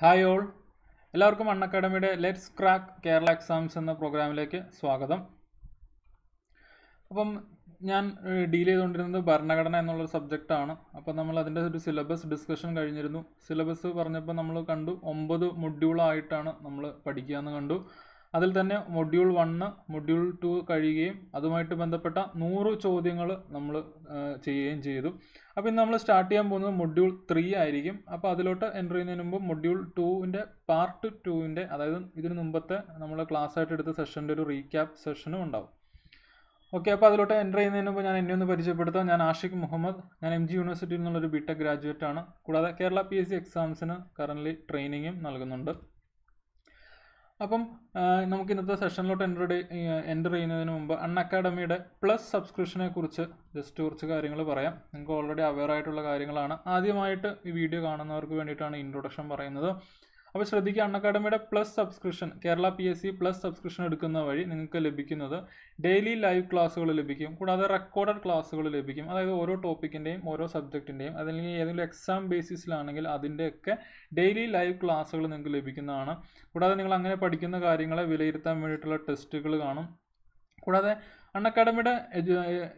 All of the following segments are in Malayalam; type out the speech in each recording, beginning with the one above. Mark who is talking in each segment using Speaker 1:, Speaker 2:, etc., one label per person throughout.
Speaker 1: ഹായ് ഓൾ എല്ലാവർക്കും അണ്ണക്കാഡമിയുടെ ലെറ്റ്സ് ക്രാക്ക് കേരള എക്സാംസ് എന്ന പ്രോഗ്രാമിലേക്ക് സ്വാഗതം അപ്പം ഞാൻ ഡീൽ ചെയ്തുകൊണ്ടിരുന്നത് ഭരണഘടന എന്നുള്ളൊരു സബ്ജക്റ്റാണ് അപ്പോൾ നമ്മൾ അതിൻ്റെ ഒരു സിലബസ് ഡിസ്കഷൻ കഴിഞ്ഞിരുന്നു സിലബസ് പറഞ്ഞപ്പോൾ നമ്മൾ കണ്ടു ഒമ്പത് മൊഡ്യൂളായിട്ടാണ് നമ്മൾ പഠിക്കുക എന്ന് കണ്ടു അതിൽ തന്നെ മൊഡ്യൂൾ വണ്ണ് മൊഡ്യൂൾ ടു കഴിയുകയും അതുമായിട്ട് ബന്ധപ്പെട്ട നൂറ് ചോദ്യങ്ങൾ നമ്മൾ ചെയ്യുകയും ചെയ്തു അപ്പോൾ ഇന്ന് നമ്മൾ സ്റ്റാർട്ട് ചെയ്യാൻ പോകുന്നത് മൊഡ്യൂൾ ത്രീ ആയിരിക്കും അപ്പോൾ അതിലോട്ട് എൻ്റർ ചെയ്യുന്നതിന് മുമ്പ് മൊഡ്യൂൾ ടൂവിൻ്റെ പാർട്ട് ടൂവിൻ്റെ അതായത് ഇതിന് മുമ്പത്തെ നമ്മൾ ക്ലാസ് ആയിട്ട് എടുത്ത സെഷൻ്റെ ഒരു റീക്യാപ്പ് സെഷനും ഉണ്ടാവും ഓക്കെ അപ്പോൾ അതിലോട്ട് എൻ്റർ ചെയ്യുന്നതിന് മുമ്പ് ഞാൻ എന്നെ ഒന്ന് പരിചയപ്പെടുത്താം ഞാൻ ആഷിഖ് മുഹമ്മദ് ഞാൻ എം ജി യൂണിവേഴ്സിറ്റിയിൽ നിന്നുള്ളൊരു ബിടെക് ഗ്രാജുവേറ്റ് ആണ് കൂടാതെ കേരള പി എസ് സി എക്സാംസിന് കറൻ്റ്ലി ട്രെയിനിങ്ങും നൽകുന്നുണ്ട് അപ്പം നമുക്ക് ഇന്നത്തെ സെഷനിലോട്ട് എൻ്റർ എൻ്റർ ചെയ്യുന്നതിന് മുമ്പ് അൺ അക്കാഡമിയുടെ പ്ലസ് സബ്സ്ക്രിപ്ഷനെ കുറിച്ച് ജസ്റ്റ് കുറച്ച് കാര്യങ്ങൾ പറയാം നിങ്ങൾക്ക് ഓൾറെഡി അവെയർ ആയിട്ടുള്ള കാര്യങ്ങളാണ് ആദ്യമായിട്ട് ഈ വീഡിയോ കാണുന്നവർക്ക് വേണ്ടിയിട്ടാണ് ഇൻട്രൊഡക്ഷൻ പറയുന്നത് അപ്പോൾ ശ്രദ്ധിക്കുക അണ്ണക്കാഡമിയുടെ plus subscription Kerala P S C plus subscription എടുക്കുന്ന വഴി നിങ്ങൾക്ക് ലഭിക്കുന്നത് ഡെയിലി ലൈവ് ക്ലാസ്സുകൾ ലഭിക്കും കൂടാതെ റെക്കോർഡഡ് ക്ലാസ്സുകൾ ലഭിക്കും അതായത് ഓരോ ടോപ്പിക്കിൻ്റെയും ഓരോ സബ്ജക്റ്റിൻ്റെയും അതല്ലെങ്കിൽ ഏതെങ്കിലും എക്സാം ബേസിസിലാണെങ്കിൽ അതിൻ്റെയൊക്കെ ഡെയിലി ലൈവ് ക്ലാസ്സുകൾ നിങ്ങൾക്ക് ലഭിക്കുന്നതാണ് കൂടാതെ നിങ്ങൾ അങ്ങനെ പഠിക്കുന്ന കാര്യങ്ങളെ വിലയിരുത്താൻ വേണ്ടിയിട്ടുള്ള ടെസ്റ്റുകൾ കാണും കൂടാതെ അൺഅക്കാഡമിയുടെ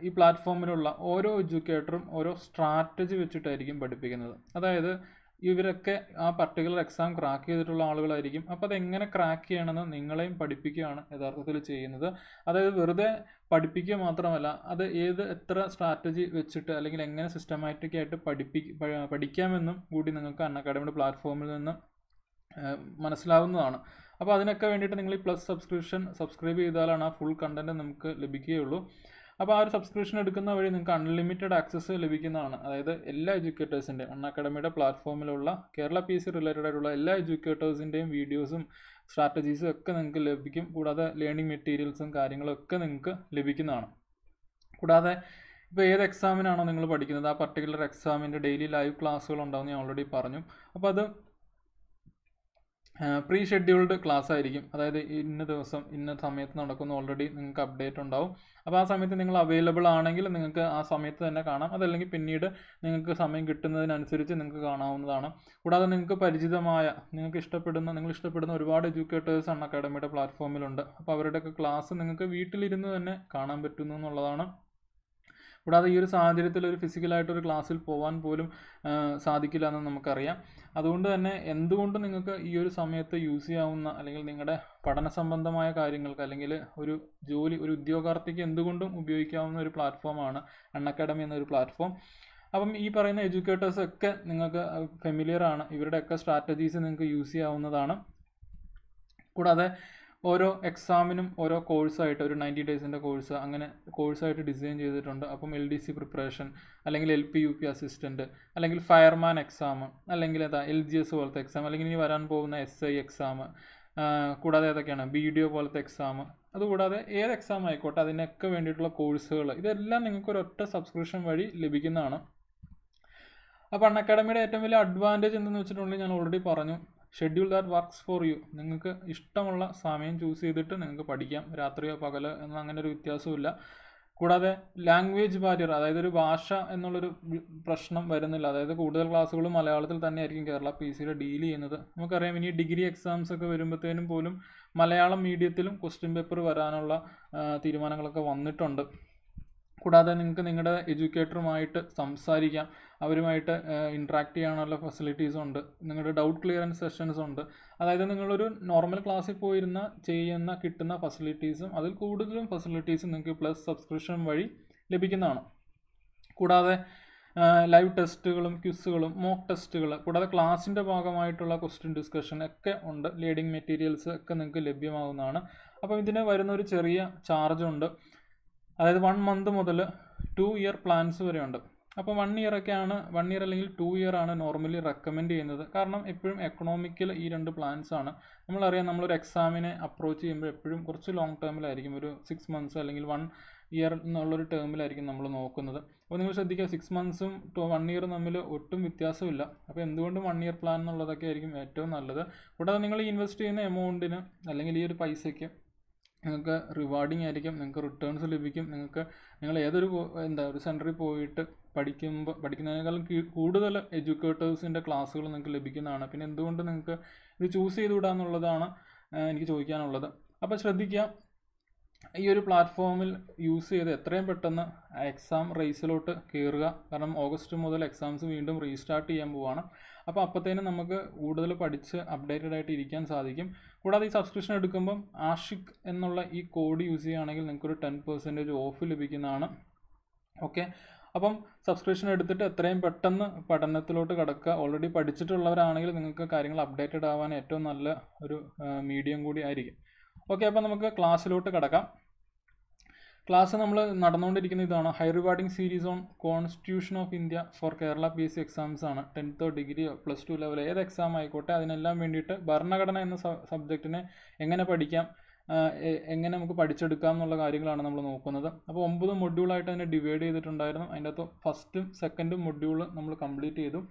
Speaker 1: ഈ പ്ലാറ്റ്ഫോമിലുള്ള ഓരോ എഡ്യൂക്കേറ്ററും ഓരോ സ്ട്രാറ്റജി വെച്ചിട്ടായിരിക്കും പഠിപ്പിക്കുന്നത് അതായത് ഇവരൊക്കെ ആ പർട്ടിക്കുലർ എക്സാം ക്രാക്ക് ചെയ്തിട്ടുള്ള ആളുകളായിരിക്കും അപ്പോൾ അതെങ്ങനെ ക്രാക്ക് ചെയ്യണമെന്ന് നിങ്ങളെയും പഠിപ്പിക്കുകയാണ് യഥാർത്ഥത്തിൽ ചെയ്യുന്നത് അതായത് വെറുതെ പഠിപ്പിക്കുക മാത്രമല്ല അത് ഏത് എത്ര സ്ട്രാറ്റജി വെച്ചിട്ട് അല്ലെങ്കിൽ എങ്ങനെ സിസ്റ്റമാറ്റിക് ആയിട്ട് പഠിപ്പി പഠിക്കാമെന്നും കൂടി നിങ്ങൾക്ക് അൺ അക്കാഡമിയുടെ പ്ലാറ്റ്ഫോമിൽ നിന്ന് മനസ്സിലാവുന്നതാണ് അപ്പോൾ അതിനൊക്കെ വേണ്ടിയിട്ട് നിങ്ങൾ ഈ പ്ലസ് സബ്സ്ക്രിപ്ഷൻ സബ്സ്ക്രൈബ് ചെയ്താലാണ് ആ ഫുൾ കണ്ടൻറ്റ് നമുക്ക് ലഭിക്കുകയുള്ളൂ അപ്പോൾ ആ ഒരു സബ്സ്ക്രിപ്ഷൻ എടുക്കുന്ന വഴി നിങ്ങൾക്ക് അൺലിമിറ്റഡ് ആക്സസ് ലഭിക്കുന്നതാണ് അതായത് എല്ലാ എഡ്യൂക്കേറ്റേഴ്സിൻ്റെ അൺ അക്കാഡമിയുടെ പ്ലാറ്റ്ഫോമിലുള്ള കേരള പി സി റിലേറ്റഡ് ആയിട്ടുള്ള എല്ലാ എഡ്യൂക്കേറ്റേഴ്സിൻ്റെയും വീഡിയോസും സ്ട്രാറ്റജീസും ഒക്കെ നിങ്ങൾക്ക് ലഭിക്കും കൂടാതെ ലേണിംഗ് മെറ്റീരിയൽസും കാര്യങ്ങളും ഒക്കെ നിങ്ങൾക്ക് ലഭിക്കുന്നതാണ് കൂടാതെ ഇപ്പോൾ ഏത് എക്സാമിനാണോ നിങ്ങൾ പഠിക്കുന്നത് ആ പർട്ടിക്കുലർ എക്സാമിൻ്റെ ഡെയിലി ലൈവ് ക്ലാസ്സുകൾ ഉണ്ടാവും ഞാൻ ഓൾറെഡി പറഞ്ഞു അപ്പോൾ അത് പ്രീ ഷെഡ്യൂൾഡ് ക്ലാസ് ആയിരിക്കും അതായത് ഇന്ന ദിവസം ഇന്ന സമയത്ത് നടക്കുന്ന ഓൾറെഡി നിങ്ങൾക്ക് അപ്ഡേറ്റ് ഉണ്ടാവും അപ്പോൾ ആ സമയത്ത് നിങ്ങൾ അവൈലബിൾ ആണെങ്കിൽ നിങ്ങൾക്ക് ആ സമയത്ത് തന്നെ കാണാം അതല്ലെങ്കിൽ പിന്നീട് നിങ്ങൾക്ക് സമയം കിട്ടുന്നതിനനുസരിച്ച് നിങ്ങൾക്ക് കാണാവുന്നതാണ് കൂടാതെ നിങ്ങൾക്ക് പരിചിതമായ നിങ്ങൾക്ക് ഇഷ്ടപ്പെടുന്ന നിങ്ങൾ ഇഷ്ടപ്പെടുന്ന ഒരുപാട് എഡ്യൂക്കേറ്റേഴ്സ് അൺ അക്കാഡമിയുടെ പ്ലാറ്റ്ഫോമിലുണ്ട് അപ്പോൾ അവരുടെയൊക്കെ ക്ലാസ് നിങ്ങൾക്ക് വീട്ടിലിരുന്ന് തന്നെ കാണാൻ പറ്റുന്നു എന്നുള്ളതാണ് കൂടാതെ ഈ ഒരു സാഹചര്യത്തിൽ ഒരു ഫിസിക്കലായിട്ടൊരു ക്ലാസ്സിൽ പോകാൻ പോലും സാധിക്കില്ല എന്ന് നമുക്കറിയാം അതുകൊണ്ട് തന്നെ എന്തുകൊണ്ട് നിങ്ങൾക്ക് ഈ ഒരു സമയത്ത് യൂസ് ചെയ്യാവുന്ന അല്ലെങ്കിൽ നിങ്ങളുടെ പഠന സംബന്ധമായ കാര്യങ്ങൾക്ക് അല്ലെങ്കിൽ ഒരു ജോലി ഒരു ഉദ്യോഗാർത്ഥിക്ക് എന്തുകൊണ്ടും ഉപയോഗിക്കാവുന്ന ഒരു പ്ലാറ്റ്ഫോമാണ് അൺ അക്കാഡമി എന്നൊരു പ്ലാറ്റ്ഫോം അപ്പം ഈ പറയുന്ന എഡ്യൂക്കേറ്റേഴ്സ് ഒക്കെ നിങ്ങൾക്ക് ഫെമിലിയർ ആണ് ഇവരുടെയൊക്കെ സ്ട്രാറ്റജീസ് നിങ്ങൾക്ക് യൂസ് ചെയ്യാവുന്നതാണ് കൂടാതെ ഓരോ എക്സാമിനും ഓരോ കോഴ്സായിട്ട് ഒരു നയൻറ്റി ഡേയ്സിൻ്റെ കോഴ്സ് അങ്ങനെ കോഴ്സായിട്ട് ഡിസൈൻ ചെയ്തിട്ടുണ്ട് അപ്പം എൽ ഡി സി പ്രിപ്പറേഷൻ അല്ലെങ്കിൽ L P U P assistant അല്ലെങ്കിൽ ഫയർമാൻ എക്സാം അല്ലെങ്കിൽ എന്താ എൽ ജി എസ് പോലത്തെ എക്സാം അല്ലെങ്കിൽ ഇനി വരാൻ പോകുന്ന എസ് ഐ എക്സാം കൂടാതെ ഏതൊക്കെയാണ് ബി ഡി ഒ പോലത്തെ എക്സാം അതുകൂടാതെ ഏത് എക്സാം ആയിക്കോട്ടെ അതിനൊക്കെ വേണ്ടിയിട്ടുള്ള കോഴ്സുകൾ ഇതെല്ലാം നിങ്ങൾക്ക് ഒരൊറ്റ സബ്സ്ക്രിപ്ഷൻ വഴി ലഭിക്കുന്നതാണ് അപ്പോൾ അൺ അക്കാഡമിയുടെ ഏറ്റവും വലിയ അഡ്വാൻറ്റേജ് എന്തെന്ന് വെച്ചിട്ടുണ്ടെങ്കിൽ ഞാൻ ഓൾറെഡി പറഞ്ഞു schedule that works for you നിങ്ങൾക്ക് ഇഷ്ടമുള്ള സമയം ചൂസ് ചെയ്തിട്ട് നിങ്ങൾക്ക് പഠിക്കാം രാത്രിയോ പകലോ എന്ന അങ്ങനെ ഒരു വ്യത്യാസമില്ല കൂടാതെ ലാംഗ്വേജ് ബാരിയർ അതായത് ഒരു ഭാഷ എന്നുള്ളൊരു പ്രശ്നം വരുന്നില്ല അതായത് കൂടുതൽ ക്ലാസ്സുകൾ മലയാളത്തിൽ തന്നെയായിരിക്കും കേരള പി സിയുടെ ഡീൽ ചെയ്യുന്നത് നമുക്കറിയാം ഇനി ഡിഗ്രി എക്സാംസ് ഒക്കെ വരുമ്പോഴത്തേനും പോലും മലയാളം മീഡിയത്തിലും ക്വസ്റ്റ്യൻ പേപ്പർ വരാനുള്ള തീരുമാനങ്ങളൊക്കെ വന്നിട്ടുണ്ട് കൂടാതെ നിങ്ങൾക്ക് നിങ്ങളുടെ എഡ്യൂക്കേറ്ററുമായിട്ട് സംസാരിക്കാം അവരുമായിട്ട് ഇൻട്രാക്ട് ചെയ്യാനുള്ള ഫെസിലിറ്റീസ് ഉണ്ട് നിങ്ങളുടെ ഡൗട്ട് ക്ലിയറൻസ് സെഷൻസ് ഉണ്ട് അതായത് നിങ്ങളൊരു നോർമൽ ക്ലാസ്സിൽ പോയിരുന്ന ചെയ്യുന്ന കിട്ടുന്ന ഫെസിലിറ്റീസും അതിൽ കൂടുതലും ഫെസിലിറ്റീസും നിങ്ങൾക്ക് പ്ലസ് സബ്സ്ക്രിപ്ഷൻ വഴി ലഭിക്കുന്നതാണ് കൂടാതെ ലൈവ് ടെസ്റ്റുകളും ക്വിസുകളും മോക്ക് ടെസ്റ്റുകൾ കൂടാതെ ക്ലാസ്സിൻ്റെ ഭാഗമായിട്ടുള്ള ക്വസ്റ്റ്യൻ ഡിസ്കഷൻ ഒക്കെ ഉണ്ട് ലീഡിംഗ് മെറ്റീരിയൽസ് ഒക്കെ നിങ്ങൾക്ക് ലഭ്യമാകുന്നതാണ് അപ്പോൾ ഇതിന് വരുന്ന ഒരു ചെറിയ ചാർജ് ഉണ്ട് അതായത് വൺ മന്ത് മുതൽ ടു ഇയർ പ്ലാൻസ് വരെ ഉണ്ട് അപ്പോൾ വൺ ഇയർ ഒക്കെയാണ് വൺ ഇയർ അല്ലെങ്കിൽ ടു ഇയർ ആണ് നോർമലി റെക്കമെൻഡ് ചെയ്യുന്നത് കാരണം എപ്പോഴും എക്കണോമിക്കൽ ഈ രണ്ട് പ്ലാൻസ് ആണ് നമ്മളറിയാം നമ്മളൊരു എക്സാമിനെ അപ്രോച്ച് ചെയ്യുമ്പോൾ എപ്പോഴും കുറച്ച് ലോങ് ടേമിലായിരിക്കും ഒരു സിക്സ് മന്ത്സ് അല്ലെങ്കിൽ വൺ ഇയർ എന്നുള്ളൊരു ടേമിലായിരിക്കും നമ്മൾ നോക്കുന്നത് അപ്പോൾ നിങ്ങൾ ശ്രദ്ധിക്കുക സിക്സ് മന്ത്സും ടു വൺ ഇയർ തമ്മിൽ ഒട്ടും വ്യത്യാസമില്ല അപ്പോൾ എന്തുകൊണ്ടും വൺ ഇയർ പ്ലാൻ എന്നുള്ളതൊക്കെ ആയിരിക്കും ഏറ്റവും നല്ലത് കൂടാതെ നിങ്ങൾ ഇൻവെസ്റ്റ് ചെയ്യുന്ന എമൗണ്ടിന് അല്ലെങ്കിൽ ഈ ഒരു പൈസയ്ക്ക് നിങ്ങൾക്ക് റിവാർഡിങ് ആയിരിക്കും നിങ്ങൾക്ക് റിട്ടേൺസ് ലഭിക്കും നിങ്ങൾക്ക് നിങ്ങൾ ഏതൊരു എന്താ ഒരു സെൻറ്ററിൽ പോയിട്ട് പഠിക്കുമ്പോൾ പഠിക്കുന്നതിനേക്കാളും കൂടുതൽ എഡ്യൂക്കേറ്റേഴ്സിൻ്റെ ക്ലാസ്സുകൾ നിങ്ങൾക്ക് ലഭിക്കുന്നതാണ് പിന്നെ എന്തുകൊണ്ട് നിങ്ങൾക്ക് ഇത് ചൂസ് ചെയ്ത് വിടാന്നുള്ളതാണ് എനിക്ക് ചോദിക്കാനുള്ളത് അപ്പോൾ ശ്രദ്ധിക്കുക ഈ ഒരു പ്ലാറ്റ്ഫോമിൽ യൂസ് ചെയ്ത് എത്രയും പെട്ടെന്ന് എക്സാം റേസിലോട്ട് കയറുക കാരണം ഓഗസ്റ്റ് മുതൽ എക്സാംസ് വീണ്ടും റീസ്റ്റാർട്ട് ചെയ്യാൻ പോവുകയാണ് അപ്പോൾ അപ്പോഴത്തേനും നമുക്ക് കൂടുതൽ പഠിച്ച് അപ്ഡേറ്റഡ് ആയിട്ട് ഇരിക്കാൻ സാധിക്കും കൂടാതെ ഈ സബ്സ്ക്രിപ്ഷൻ എടുക്കുമ്പം ആഷിക് എന്നുള്ള ഈ കോഡ് യൂസ് ചെയ്യുകയാണെങ്കിൽ നിങ്ങൾക്കൊരു ടെൻ പെർസെൻറ്റേജ് ഓഫ് ലഭിക്കുന്നതാണ് ഓക്കെ അപ്പം സബ്സ്ക്രിപ്ഷൻ എടുത്തിട്ട് എത്രയും പെട്ടെന്ന് പഠനത്തിലോട്ട് കിടക്കുക ഓൾറെഡി പഠിച്ചിട്ടുള്ളവരാണെങ്കിൽ നിങ്ങൾക്ക് കാര്യങ്ങൾ അപ്ഡേറ്റഡ് ആവാൻ ഏറ്റവും നല്ല ഒരു മീഡിയം കൂടി ആയിരിക്കും ഓക്കെ അപ്പോൾ നമുക്ക് ക്ലാസ്സിലോട്ട് കിടക്കാം ക്ലാസ് നമ്മൾ നടന്നുകൊണ്ടിരിക്കുന്ന ഇതാണ് high rewarding series on constitution of India for Kerala P S C exams ആണ് ടെൻത്തോ ഡിഗ്രിയോ പ്ലസ് ടു ലെവൽ ഏത് എക്സാം ആയിക്കോട്ടെ അതിനെല്ലാം വേണ്ടിയിട്ട് ഭരണഘടന എന്ന സബ്ജക്റ്റിനെ എങ്ങനെ പഠിക്കാം എങ്ങനെ നമുക്ക് പഠിച്ചെടുക്കാം എന്നുള്ള കാര്യങ്ങളാണ് നമ്മൾ നോക്കുന്നത് അപ്പോൾ ഒമ്പത് മൊഡ്യൂളായിട്ട് അതിനെ ഡിവൈഡ് ചെയ്തിട്ടുണ്ടായിരുന്നു അതിൻ്റെ അകത്ത് ഫസ്റ്റും സെക്കൻഡും മൊഡ്യൂൾ നമ്മൾ കംപ്ലീറ്റ് ചെയ്തു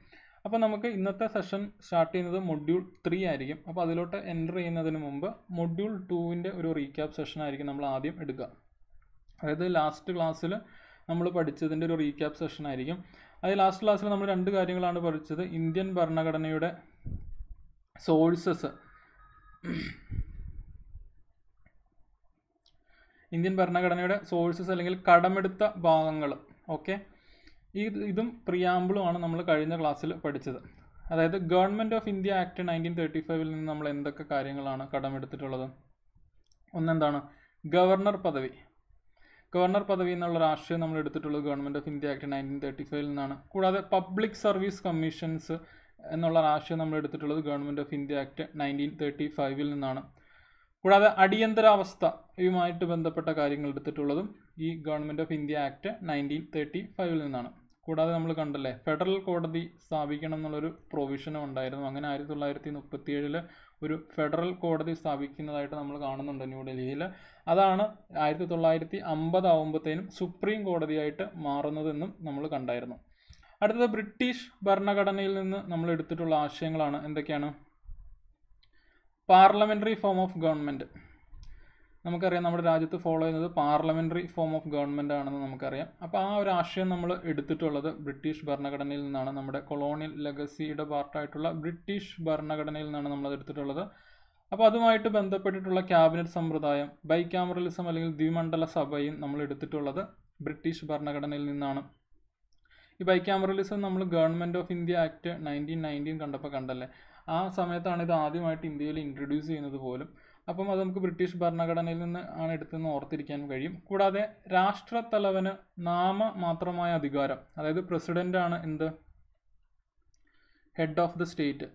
Speaker 1: അപ്പോൾ നമുക്ക് ഇന്നത്തെ സെഷൻ സ്റ്റാർട്ട് ചെയ്യുന്നത് മൊഡ്യൂൾ ത്രീ ആയിരിക്കും അപ്പോൾ അതിലോട്ട് എൻ്റർ ചെയ്യുന്നതിന് മുമ്പ് മൊഡ്യൂൾ ടൂവിൻ്റെ ഒരു റീക്യാപ് സെഷൻ ആയിരിക്കും നമ്മൾ ആദ്യം എടുക്കുക അതായത് ലാസ്റ്റ് ക്ലാസ്സിൽ നമ്മൾ പഠിച്ചതിൻ്റെ ഒരു റീക്യാപ്പ് സെഷൻ ആയിരിക്കും അത് ലാസ്റ്റ് ക്ലാസ്സിൽ നമ്മൾ രണ്ട് കാര്യങ്ങളാണ് പഠിച്ചത് ഇന്ത്യൻ ഭരണഘടനയുടെ സോഴ്സസ് ഇന്ത്യൻ ഭരണഘടനയുടെ സോഴ്സസ് അല്ലെങ്കിൽ കടമെടുത്ത ഭാഗങ്ങൾ ഓക്കെ ഇത് ഇതും പ്രിയാമ്പിളുമാണ് നമ്മൾ കഴിഞ്ഞ ക്ലാസ്സിൽ പഠിച്ചത് അതായത് government of India act nineteen thirty ഫൈവിൽ നിന്ന് നമ്മൾ എന്തൊക്കെ കാര്യങ്ങളാണ് കടമെടുത്തിട്ടുള്ളത് ഒന്നെന്താണ് ഗവർണർ പദവി ഗവർണർ പദവി എന്നുള്ള ആശയം നമ്മൾ എടുത്തിട്ടുള്ളത് government of India act nineteen thirty ഫൈവിൽ നിന്നാണ് കൂടാതെ പബ്ലിക് സർവീസ് കമ്മീഷൻസ് എന്നുള്ള ആശയം നമ്മൾ എടുത്തിട്ടുള്ളത് government of India act nineteen thirty ഫൈവിൽ നിന്നാണ് കൂടാതെ അടിയന്തരാവസ്ഥയുമായിട്ട് ബന്ധപ്പെട്ട കാര്യങ്ങൾ എടുത്തിട്ടുള്ളതും ഈ government of India act nineteen thirty ഫൈവിൽ നിന്നാണ് കൂടാതെ നമ്മൾ കണ്ടല്ലേ ഫെഡറൽ കോടതി സ്ഥാപിക്കണം എന്നുള്ളൊരു പ്രൊവിഷനും ഉണ്ടായിരുന്നു അങ്ങനെ ആയിരത്തി തൊള്ളായിരത്തി മുപ്പത്തിയേഴിൽ ഒരു ഫെഡറൽ കോടതി സ്ഥാപിക്കുന്നതായിട്ട് നമ്മൾ കാണുന്നുണ്ട് ന്യൂഡൽഹിയിൽ അതാണ് ആയിരത്തി തൊള്ളായിരത്തി അമ്പത് ആകുമ്പോഴത്തേനും സുപ്രീം കോടതിയായിട്ട് മാറുന്നതെന്നും നമ്മൾ കണ്ടായിരുന്നു അടുത്തത് ബ്രിട്ടീഷ് ഭരണഘടനയിൽ നിന്ന് നമ്മൾ എടുത്തിട്ടുള്ള ആശയങ്ങളാണ് എന്തൊക്കെയാണ് പാർലമെൻ്ററി ഫോം ഓഫ് ഗവൺമെൻറ് നമുക്കറിയാം നമ്മുടെ രാജ്യത്ത് ഫോളോ ചെയ്യുന്നത് പാർലമെൻ്ററി ഫോം ഓഫ് ഗവൺമെൻറ് ആണെന്ന് നമുക്കറിയാം അപ്പോൾ ആ ഒരു ആശയം നമ്മൾ എടുത്തിട്ടുള്ളത് ബ്രിട്ടീഷ് ഭരണഘടനയിൽ നിന്നാണ് നമ്മുടെ കൊളോണിയൽ ലെഗസിയുടെ പാർട്ടായിട്ടുള്ള ബ്രിട്ടീഷ് ഭരണഘടനയിൽ നിന്നാണ് നമ്മളത് എടുത്തിട്ടുള്ളത് അപ്പോൾ അതുമായിട്ട് ബന്ധപ്പെട്ടിട്ടുള്ള ക്യാബിനറ്റ് സമ്പ്രദായം ബൈക്യാമറലിസം അല്ലെങ്കിൽ ദ്വിമണ്ഡല സഭയും നമ്മൾ എടുത്തിട്ടുള്ളത് ബ്രിട്ടീഷ് ഭരണഘടനയിൽ നിന്നാണ് ഈ ബൈക്യാമറലിസം നമ്മൾ government of India act nineteen nineteen കണ്ടപ്പോൾ കണ്ടല്ലേ ആ സമയത്താണ് ഇത് ആദ്യമായിട്ട് ഇന്ത്യയിൽ ഇൻട്രൊഡ്യൂസ് ചെയ്യുന്നത് പോലും അപ്പം അത് നമുക്ക് ബ്രിട്ടീഷ് ഭരണഘടനയിൽ നിന്ന് ആണ് എടുത്തെന്ന് ഓർത്തിരിക്കാൻ കഴിയും കൂടാതെ രാഷ്ട്രത്തലവന് നാമ മാത്രമായ അധികാരം അതായത് പ്രസിഡന്റ് ആണ് എന്ത് ഹെഡ് ഓഫ് ദ സ്റ്റേറ്റ്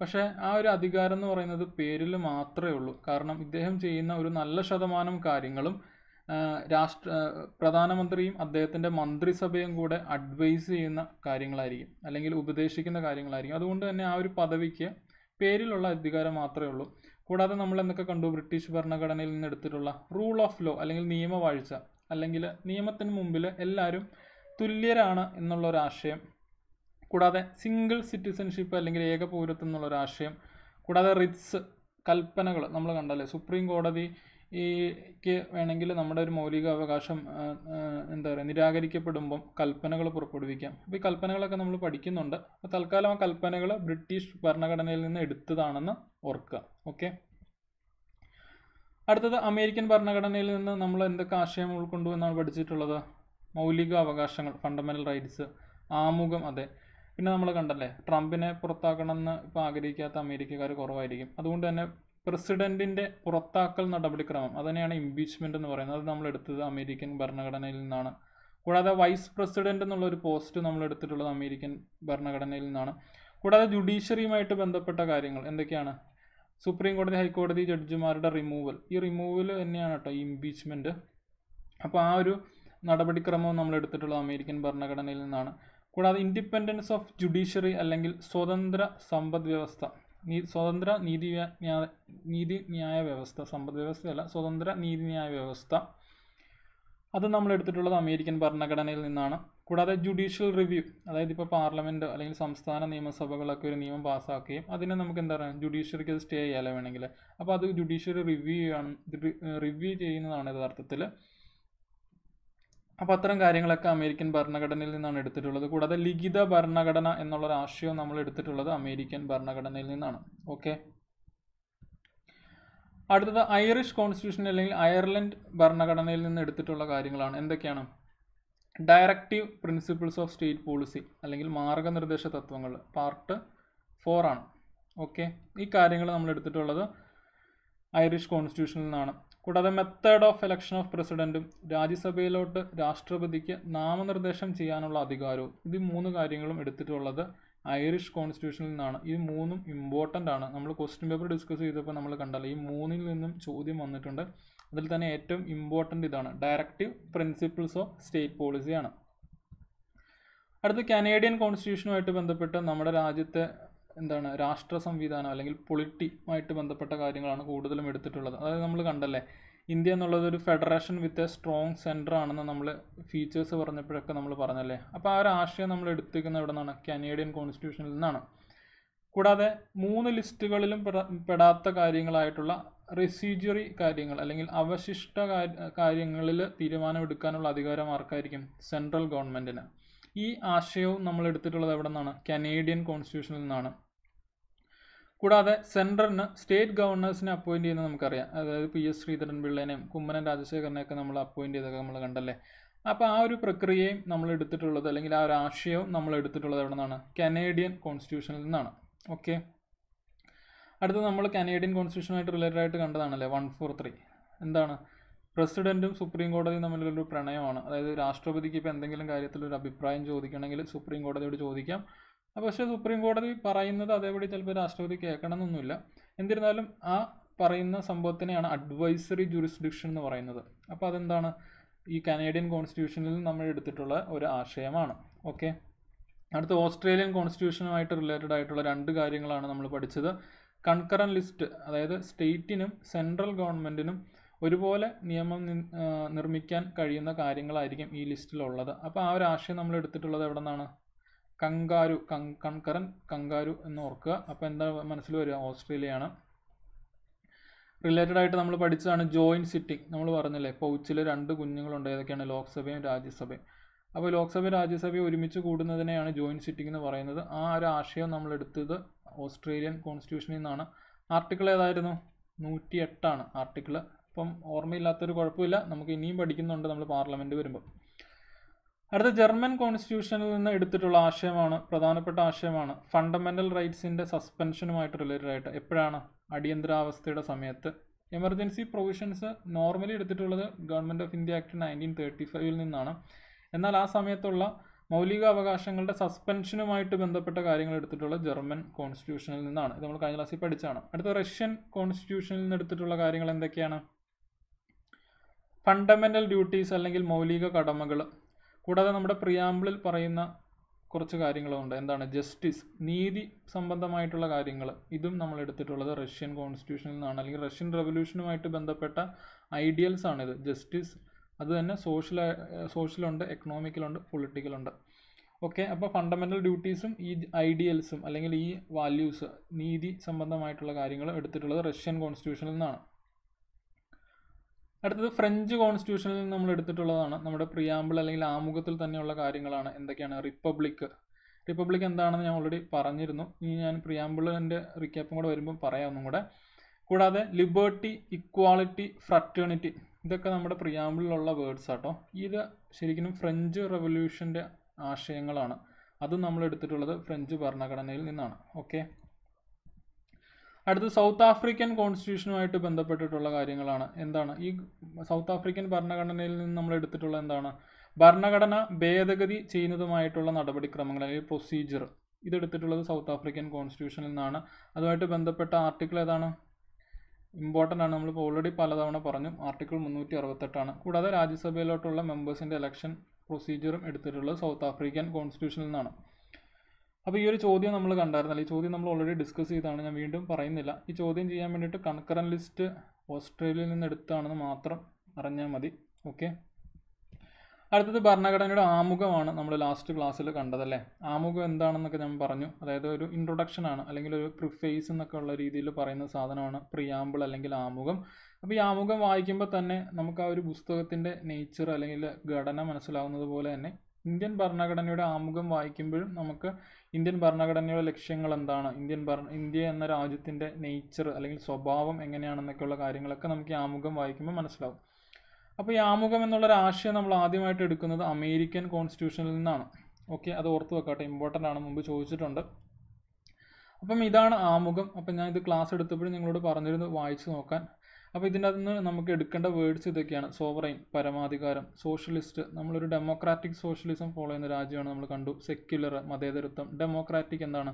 Speaker 1: പക്ഷേ ആ ഒരു അധികാരം എന്ന് പറയുന്നത് പേരിൽ മാത്രമേ ഉള്ളൂ കാരണം ഇദ്ദേഹം ചെയ്യുന്ന ഒരു നല്ല ശതമാനം കാര്യങ്ങളും രാഷ്ട്ര പ്രധാനമന്ത്രിയും അദ്ദേഹത്തിൻ്റെ മന്ത്രിസഭയും കൂടെ അഡ്വൈസ് ചെയ്യുന്ന കാര്യങ്ങളായിരിക്കും അല്ലെങ്കിൽ ഉപദേശിക്കുന്ന കാര്യങ്ങളായിരിക്കും അതുകൊണ്ട് തന്നെ ആ ഒരു പദവിക്ക് പേരിലുള്ള അധികാരം മാത്രമേ ഉള്ളൂ കൂടാതെ നമ്മൾ എന്തൊക്കെ കണ്ടു ബ്രിട്ടീഷ് ഭരണഘടനയിൽ നിന്ന് എടുത്തിട്ടുള്ള റൂൾ ഓഫ് ലോ അല്ലെങ്കിൽ നിയമവാഴ്ച അല്ലെങ്കിൽ നിയമത്തിന് മുമ്പിൽ എല്ലാവരും തുല്യരാണ് എന്നുള്ള ഒരു ആശയം കൂടാതെ സിംഗിൾ സിറ്റിസൺഷിപ്പ് അല്ലെങ്കിൽ ഏക പൗരത്വം എന്നുള്ള ഒരു ആശയം കൂടാതെ റിറ്റ്സ് കൽപ്പനകൾ നമ്മൾ കണ്ടല്ലേ സുപ്രീം കോടതി ഈക്ക് വേണമെങ്കിൽ നമ്മുടെ ഒരു മൗലിക അവകാശം എന്താ പറയുക നിരാകരിക്കപ്പെടുമ്പം കൽപ്പനകൾ പുറപ്പെടുവിക്കാം അപ്പോൾ ഈ കൽപ്പനകളൊക്കെ നമ്മൾ പഠിക്കുന്നുണ്ട് അപ്പോൾ തൽക്കാലം ആ കൽപ്പനകൾ ബ്രിട്ടീഷ് ഭരണഘടനയിൽ നിന്ന് എടുത്തതാണെന്ന് ഓർക്കുക ഓക്കെ അടുത്തത് അമേരിക്കൻ ഭരണഘടനയിൽ നിന്ന് നമ്മൾ എന്തൊക്കെ ആശയം ഉൾക്കൊണ്ടു എന്നാണ് പഠിച്ചിട്ടുള്ളത് മൗലിക അവകാശങ്ങൾ ഫണ്ടമെന്റൽ റൈറ്റ്സ് ആമുഖം അതെ പിന്നെ നമ്മൾ കണ്ടല്ലേ ട്രംപിനെ പുറത്താക്കണമെന്ന് ഇപ്പോൾ ആഗ്രഹിക്കാത്ത അമേരിക്കക്കാർ കുറവായിരിക്കും അതുകൊണ്ട് തന്നെ പ്രസിഡന്റിന്റെ പുറത്താക്കൽ നടപടിക്രമം അതിനെയാണ് ഇംപീച്ച്മെൻ്റ് എന്ന് പറയുന്നത് അത് നമ്മൾ എടുത്തത് അമേരിക്കൻ ഭരണഘടനയിൽ നിന്നാണ് കൂടാതെ വൈസ് പ്രസിഡന്റ് എന്നുള്ള ഒരു പോസ്റ്റ് നമ്മൾ എടുത്തിട്ടുള്ളത് അമേരിക്കൻ ഭരണഘടനയിൽ നിന്നാണ് കൂടാതെ ജുഡീഷ്യറിയുമായിട്ട് ബന്ധപ്പെട്ട കാര്യങ്ങൾ എന്തൊക്കെയാണ് സുപ്രീം കോടതി ഹൈക്കോടതി ജഡ്ജിമാരുടെ റിമൂവൽ ഈ റിമൂവൽ തന്നെയാണ് കേട്ടോ ഈ ഇംപീച്ച്മെൻറ്റ് അപ്പോൾ ആ ഒരു നടപടിക്രമം നമ്മൾ എടുത്തിട്ടുള്ളത് അമേരിക്കൻ ഭരണഘടനയിൽ നിന്നാണ് കൂടാതെ ഇൻഡിപെൻഡൻസ് ഓഫ് ജുഡീഷ്യറി അല്ലെങ്കിൽ സ്വതന്ത്ര സമ്പദ് വ്യവസ്ഥ നീ സ്വതന്ത്ര നീതി നീതി ന്യായ വ്യവസ്ഥ സമ്പദ് വ്യവസ്ഥയല്ല സ്വതന്ത്ര നീതിന്യായ വ്യവസ്ഥ അത് നമ്മൾ എടുത്തിട്ടുള്ളത് അമേരിക്കൻ ഭരണഘടനയിൽ നിന്നാണ് കൂടാതെ ജുഡീഷ്യൽ റിവ്യൂ അതായത് ഇപ്പോൾ പാർലമെൻറ്റ് അല്ലെങ്കിൽ സംസ്ഥാന നിയമസഭകളൊക്കെ ഒരു നിയമം പാസ്സാക്കുകയും അതിനെ നമുക്ക് എന്താ പറയുക ജുഡീഷ്യറിക്ക് സ്റ്റേ ചെയ്യാലോ വേണമെങ്കിൽ അപ്പോൾ അത് ജുഡീഷ്യറി റിവ്യൂ ചെയ്യണം റിവ്യൂ ചെയ്യുന്നതാണ് യഥാർത്ഥത്തിൽ അപ്പോൾ അത്തരം കാര്യങ്ങളൊക്കെ അമേരിക്കൻ ഭരണഘടനയിൽ നിന്നാണ് എടുത്തിട്ടുള്ളത് കൂടാതെ ലിഖിത ഭരണഘടന ഒരു ആശയവും നമ്മൾ എടുത്തിട്ടുള്ളത് അമേരിക്കൻ ഭരണഘടനയിൽ നിന്നാണ് ഓക്കെ അടുത്തത് ഐറിഷ് കോൺസ്റ്റിറ്റ്യൂഷൻ അല്ലെങ്കിൽ അയർലൻഡ് ഭരണഘടനയിൽ നിന്ന് എടുത്തിട്ടുള്ള കാര്യങ്ങളാണ് എന്തൊക്കെയാണ് directive principles of state policy അല്ലെങ്കിൽ മാർഗനിർദ്ദേശ തത്വങ്ങൾ പാർട്ട് ഫോർ ആണ് ഓക്കെ ഈ കാര്യങ്ങൾ നമ്മൾ എടുത്തിട്ടുള്ളത് ഐറിഷ് കോൺസ്റ്റിറ്റ്യൂഷനിൽ നിന്നാണ് കൂടാതെ മെത്തേഡ് ഓഫ് എലക്ഷൻ ഓഫ് പ്രസിഡൻറ്റും രാജ്യസഭയിലോട്ട് രാഷ്ട്രപതിക്ക് നാമനിർദ്ദേശം ചെയ്യാനുള്ള അധികാരവും ഇത് മൂന്ന് കാര്യങ്ങളും എടുത്തിട്ടുള്ളത് ഐറിഷ് കോൺസ്റ്റിറ്റ്യൂഷനിൽ നിന്നാണ് ഈ മൂന്നും ഇമ്പോർട്ടൻ്റ് ആണ് നമ്മൾ ക്വസ്റ്റ്യൻ പേപ്പർ ഡിസ്കസ് ചെയ്തപ്പോൾ നമ്മൾ കണ്ടല്ലോ ഈ മൂന്നിൽ നിന്നും ചോദ്യം വന്നിട്ടുണ്ട് അതിൽ തന്നെ ഏറ്റവും ഇമ്പോർട്ടൻ്റ് ഇതാണ് ഡയറക്റ്റീവ് പ്രിൻസിപ്പിൾസ് ഓഫ് സ്റ്റേറ്റ് പോളിസിയാണ് അടുത്ത് കനേഡിയൻ കോൺസ്റ്റിറ്റ്യൂഷനുമായിട്ട് ബന്ധപ്പെട്ട് നമ്മുടെ രാജ്യത്തെ എന്താണ് രാഷ്ട്ര സംവിധാനം അല്ലെങ്കിൽ പൊളിറ്റിയുമായിട്ട് ബന്ധപ്പെട്ട കാര്യങ്ങളാണ് കൂടുതലും എടുത്തിട്ടുള്ളത് അതായത് നമ്മൾ കണ്ടല്ലേ ഇന്ത്യ എന്നുള്ളത് ഒരു federation with a strong centre ആണെന്ന് നമ്മൾ ഫീച്ചേഴ്സ് പറഞ്ഞപ്പോഴൊക്കെ നമ്മൾ പറഞ്ഞല്ലേ അപ്പോൾ ആ ഒരു ആശയം നമ്മൾ എടുത്തിരിക്കുന്നത് എവിടെ നിന്നാണ് കനേഡിയൻ കോൺസ്റ്റിറ്റ്യൂഷനിൽ നിന്നാണ് കൂടാതെ മൂന്ന് ലിസ്റ്റുകളിലും പെടാത്ത കാര്യങ്ങളായിട്ടുള്ള റെസീജറി കാര്യങ്ങൾ അല്ലെങ്കിൽ അവശിഷ്ട കാര്യങ്ങളിൽ തീരുമാനമെടുക്കാനുള്ള അധികാരം ആർക്കായിരിക്കും സെൻട്രൽ ഗവൺമെൻറ്റിന് ഈ ആശയവും നമ്മൾ എടുത്തിട്ടുള്ളത് എവിടെ നിന്നാണ് കനേഡിയൻ കോൺസ്റ്റിറ്റ്യൂഷനിൽ നിന്നാണ് കൂടാതെ സെൻട്രലിന് സ്റ്റേറ്റ് ഗവർണേഴ്സിനെ അപ്പോയിൻറ്റ് ചെയ്യുന്നത് നമുക്കറിയാം അതായത് പി എസ് ശ്രീധരൻ പിള്ളേനെയും കുമ്മനം രാജശേഖരനെയൊക്കെ നമ്മൾ അപ്പോയിൻറ്റ് ചെയ്തൊക്കെ നമ്മൾ കണ്ടല്ലേ അപ്പോൾ ആ ഒരു പ്രക്രിയയും നമ്മൾ എടുത്തിട്ടുള്ളത് അല്ലെങ്കിൽ ആ ഒരു ആശയവും നമ്മൾ എടുത്തിട്ടുള്ളത് എവിടെ നിന്നാണ് കനേഡിയൻ കോൺസ്റ്റിറ്റ്യൂഷനിൽ നിന്നാണ് ഓക്കെ അടുത്ത നമ്മൾ കനേഡിയൻ കോൺസ്റ്റിറ്റ്യൂഷനുമായിട്ട് റിലേറ്റഡ് ആയിട്ട് കണ്ടതാണല്ലേ വൺ ഫോർ ത്രീ എന്താണ് പ്രസിഡന്റും സുപ്രീം കോടതിയും തമ്മിലുള്ളൊരു പ്രണയമാണ് അതായത് രാഷ്ട്രപതിക്ക് ഇപ്പോൾ എന്തെങ്കിലും കാര്യത്തിൽ ഒരു അഭിപ്രായം ചോദിക്കണമെങ്കിൽ സുപ്രീം കോടതിയോട് ചോദിക്കാം പക്ഷേ സുപ്രീം കോടതി പറയുന്നത് അതേപടി ചിലപ്പോൾ രാഷ്ട്രപതി എന്നൊന്നുമില്ല എന്നിരുന്നാലും ആ പറയുന്ന സംഭവത്തിനെയാണ് അഡ്വൈസറി ജുറിസ്ഡിക്ഷൻ എന്ന് പറയുന്നത് അപ്പോൾ അതെന്താണ് ഈ കനേഡിയൻ കോൺസ്റ്റിറ്റ്യൂഷനിൽ നമ്മൾ എടുത്തിട്ടുള്ള ഒരു ആശയമാണ് ഓക്കെ അടുത്ത ഓസ്ട്രേലിയൻ കോൺസ്റ്റിറ്റ്യൂഷനുമായിട്ട് റിലേറ്റഡ് ആയിട്ടുള്ള രണ്ട് കാര്യങ്ങളാണ് നമ്മൾ പഠിച്ചത് കൺകറൻ ലിസ്റ്റ് അതായത് സ്റ്റേറ്റിനും സെൻട്രൽ ഗവൺമെൻറ്റിനും ഒരുപോലെ നിയമം നിർമ്മിക്കാൻ കഴിയുന്ന കാര്യങ്ങളായിരിക്കും ഈ ലിസ്റ്റിലുള്ളത് അപ്പോൾ ആ ഒരു ആശയം നമ്മൾ എടുത്തിട്ടുള്ളത് എവിടെ നിന്നാണ് കങ്കാരു കൺകറൻ കങ്കാരു എന്ന് ഓർക്കുക അപ്പോൾ എന്താ മനസ്സിൽ വരിക ഓസ്ട്രേലിയയാണ് റിലേറ്റഡ് ആയിട്ട് നമ്മൾ പഠിച്ചതാണ് ജോയിൻറ്റ് സിറ്റിംഗ് നമ്മൾ പറഞ്ഞല്ലേ പൗച്ചിൽ രണ്ട് കുഞ്ഞുങ്ങളുണ്ട് ഏതൊക്കെയാണ് ലോക്സഭയും രാജ്യസഭയും അപ്പോൾ ലോക്സഭ രാജ്യസഭ ഒരുമിച്ച് കൂടുന്നതിനെയാണ് ജോയിൻറ്റ് സിറ്റിംഗ് എന്ന് പറയുന്നത് ആ ഒരു ആശയം നമ്മൾ എടുത്തത് ഓസ്ട്രേലിയൻ കോൺസ്റ്റിറ്റ്യൂഷനിൽ നിന്നാണ് ആർട്ടിക്കിൾ ഏതായിരുന്നു നൂറ്റി എട്ടാണ് ആർട്ടിക്കിൾ അപ്പം ഓർമ്മയില്ലാത്തൊരു കുഴപ്പമില്ല നമുക്ക് ഇനിയും പഠിക്കുന്നുണ്ട് നമ്മൾ പാർലമെൻറ്റ് വരുമ്പോൾ അടുത്ത ജർമ്മൻ കോൺസ്റ്റിറ്റ്യൂഷനിൽ നിന്ന് എടുത്തിട്ടുള്ള ആശയമാണ് പ്രധാനപ്പെട്ട ആശയമാണ് ഫണ്ടമെൻ്റൽ റൈറ്റ്സിൻ്റെ സസ്പെൻഷനുമായിട്ട് റിലേറ്റഡ് ആയിട്ട് എപ്പോഴാണ് അടിയന്തരാവസ്ഥയുടെ സമയത്ത് എമർജൻസി പ്രൊവിഷൻസ് നോർമലി എടുത്തിട്ടുള്ളത് government of India act nineteen thirty ഫൈവിൽ നിന്നാണ് എന്നാൽ ആ സമയത്തുള്ള മൗലിക അവകാശങ്ങളുടെ സസ്പെൻഷനുമായിട്ട് ബന്ധപ്പെട്ട കാര്യങ്ങൾ എടുത്തിട്ടുള്ള ജർമ്മൻ കോൺസ്റ്റിറ്റ്യൂഷനിൽ നിന്നാണ് ഇത് നമ്മൾ കഴിഞ്ഞ ക്ലാസ്സിൽ പഠിച്ചാണ് അടുത്ത റഷ്യൻ കോൺസ്റ്റിറ്റ്യൂഷനിൽ നിന്ന് എടുത്തിട്ടുള്ള കാര്യങ്ങൾ എന്തൊക്കെയാണ് ഫണ്ടമെൻ്റൽ ഡ്യൂട്ടീസ് അല്ലെങ്കിൽ മൗലിക കടമകൾ കൂടാതെ നമ്മുടെ പ്രിയാമ്പിളിൽ പറയുന്ന കുറച്ച് കാര്യങ്ങളുണ്ട് എന്താണ് ജസ്റ്റിസ് നീതി സംബന്ധമായിട്ടുള്ള കാര്യങ്ങൾ ഇതും നമ്മൾ എടുത്തിട്ടുള്ളത് റഷ്യൻ കോൺസ്റ്റിറ്റ്യൂഷനിൽ നിന്നാണ് അല്ലെങ്കിൽ റഷ്യൻ റവല്യൂഷനുമായിട്ട് ബന്ധപ്പെട്ട ഐഡിയൽസ് ആണിത് ജസ്റ്റിസ് അതുതന്നെ സോഷ്യൽ സോഷ്യലുണ്ട് എക്കണോമിക്കലുണ്ട് പൊളിറ്റിക്കലുണ്ട് ഓക്കെ അപ്പോൾ ഫണ്ടമെൻ്റൽ ഡ്യൂട്ടീസും ഈ ഐഡിയൽസും അല്ലെങ്കിൽ ഈ വാല്യൂസ് നീതി സംബന്ധമായിട്ടുള്ള കാര്യങ്ങൾ എടുത്തിട്ടുള്ളത് റഷ്യൻ കോൺസ്റ്റിറ്റ്യൂഷനിൽ നിന്നാണ് അടുത്തത് ഫ്രഞ്ച് കോൺസ്റ്റിറ്റ്യൂഷനിൽ നിന്ന് നമ്മൾ എടുത്തിട്ടുള്ളതാണ് നമ്മുടെ പ്രിയാമ്പിൾ അല്ലെങ്കിൽ ആമുഖത്തിൽ തന്നെയുള്ള കാര്യങ്ങളാണ് എന്തൊക്കെയാണ് റിപ്പബ്ലിക് റിപ്പബ്ലിക് എന്താണെന്ന് ഞാൻ ഓൾറെഡി പറഞ്ഞിരുന്നു ഇനി ഞാൻ പ്രിയാമ്പിളിൻ്റെ റിക്യാപ്പും കൂടെ വരുമ്പോൾ പറയാം ഒന്നും കൂടെ കൂടാതെ ലിബേർട്ടി ഇക്വാളിറ്റി ഫ്രറ്റേണിറ്റി ഇതൊക്കെ നമ്മുടെ പ്രിയാമ്പിളിലുള്ള വേർഡ്സ് ആട്ടോ ഇത് ശരിക്കും ഫ്രഞ്ച് റെവല്യൂഷൻ്റെ ആശയങ്ങളാണ് അത് നമ്മൾ എടുത്തിട്ടുള്ളത് ഫ്രഞ്ച് ഭരണഘടനയിൽ നിന്നാണ് ഓക്കെ അടുത്ത് സൗത്ത് ആഫ്രിക്കൻ കോൺസ്റ്റിറ്റ്യൂഷനുമായിട്ട് ബന്ധപ്പെട്ടിട്ടുള്ള കാര്യങ്ങളാണ് എന്താണ് ഈ സൗത്ത് ആഫ്രിക്കൻ ഭരണഘടനയിൽ നിന്ന് നമ്മൾ എടുത്തിട്ടുള്ള എന്താണ് ഭരണഘടന ഭേദഗതി ചെയ്യുന്നതുമായിട്ടുള്ള നടപടിക്രമങ്ങൾ അല്ലെങ്കിൽ പ്രൊസീജിയർ ഇതെടുത്തിട്ടുള്ളത് സൗത്ത് ആഫ്രിക്കൻ കോൺസ്റ്റിറ്റ്യൂഷനിൽ നിന്നാണ് അതുമായിട്ട് ബന്ധപ്പെട്ട ആർട്ടിക്കിൾ ഏതാണ് ഇമ്പോർട്ടൻ്റ് ആണ് നമ്മളിപ്പോൾ ഓൾറെഡി പലതവണ പറഞ്ഞു ആർട്ടിക്കിൾ മുന്നൂറ്റി അറുപത്തെട്ടാണ് കൂടാതെ രാജ്യസഭയിലോട്ടുള്ള മെമ്പേഴ്സിൻ്റെ ഇലക്ഷൻ പ്രൊസീജിയറും എടുത്തിട്ടുള്ളത് സൗത്ത് ആഫ്രിക്കൻ കോൺസ്റ്റിറ്റ്യൂഷനിൽ നിന്നാണ് അപ്പോൾ ഈ ഒരു ചോദ്യം നമ്മൾ കണ്ടായിരുന്നില്ല ഈ ചോദ്യം നമ്മൾ ഓൾറെഡി ഡിസ്കസ് ചെയ്താണ് ഞാൻ വീണ്ടും പറയുന്നില്ല ഈ ചോദ്യം ചെയ്യാൻ വേണ്ടിയിട്ട് കൺകറൻ ലിസ്റ്റ് ഓസ്ട്രേലിയയിൽ നിന്ന് എടുത്താണെന്ന് മാത്രം അറിഞ്ഞാൽ മതി ഓക്കെ അടുത്തത് ഭരണഘടനയുടെ ആമുഖമാണ് നമ്മൾ ലാസ്റ്റ് ക്ലാസ്സിൽ കണ്ടതല്ലേ ആമുഖം എന്താണെന്നൊക്കെ ഞാൻ പറഞ്ഞു അതായത് ഒരു ഇൻട്രൊഡക്ഷൻ ആണ് അല്ലെങ്കിൽ ഒരു പ്രിഫേസ് എന്നൊക്കെ ഉള്ള രീതിയിൽ പറയുന്ന സാധനമാണ് പ്രിയാമ്പിൾ അല്ലെങ്കിൽ ആമുഖം അപ്പോൾ ഈ ആമുഖം വായിക്കുമ്പോൾ തന്നെ നമുക്ക് ആ ഒരു പുസ്തകത്തിൻ്റെ നേച്ചർ അല്ലെങ്കിൽ ഘടന മനസ്സിലാവുന്നത് പോലെ തന്നെ ഇന്ത്യൻ ഭരണഘടനയുടെ ആമുഖം വായിക്കുമ്പോഴും നമുക്ക് ഇന്ത്യൻ ഭരണഘടനയുടെ ലക്ഷ്യങ്ങൾ എന്താണ് ഇന്ത്യൻ ഭരണ ഇന്ത്യ എന്ന രാജ്യത്തിൻ്റെ നേച്ചർ അല്ലെങ്കിൽ സ്വഭാവം എങ്ങനെയാണെന്നൊക്കെയുള്ള കാര്യങ്ങളൊക്കെ നമുക്ക് ഈ ആമുഖം വായിക്കുമ്പോൾ മനസ്സിലാവും അപ്പോൾ ഈ ആമുഖം എന്നുള്ളൊരു ആശയം നമ്മൾ ആദ്യമായിട്ട് എടുക്കുന്നത് അമേരിക്കൻ കോൺസ്റ്റിറ്റ്യൂഷനിൽ നിന്നാണ് ഓക്കെ അത് ഓർത്ത് വെക്കാട്ടെ ഇമ്പോർട്ടൻ്റ് ആണ് മുമ്പ് ചോദിച്ചിട്ടുണ്ട് അപ്പം ഇതാണ് ആമുഖം അപ്പം ഞാൻ ഇത് ക്ലാസ് എടുത്തപ്പോഴും നിങ്ങളോട് പറഞ്ഞിരുന്നു വായിച്ച് നോക്കാൻ അപ്പോൾ ഇതിൻ്റെ അകത്ത് നമുക്ക് എടുക്കേണ്ട വേർഡ്സ് ഇതൊക്കെയാണ് സോവറൈൻ പരമാധികാരം സോഷ്യലിസ്റ്റ് നമ്മളൊരു ഡെമോക്രാറ്റിക് സോഷ്യലിസം ഫോളോ ചെയ്യുന്ന രാജ്യമാണ് നമ്മൾ കണ്ടു സെക്യുലർ മതേതരത്വം ഡെമോക്രാറ്റിക് എന്താണ്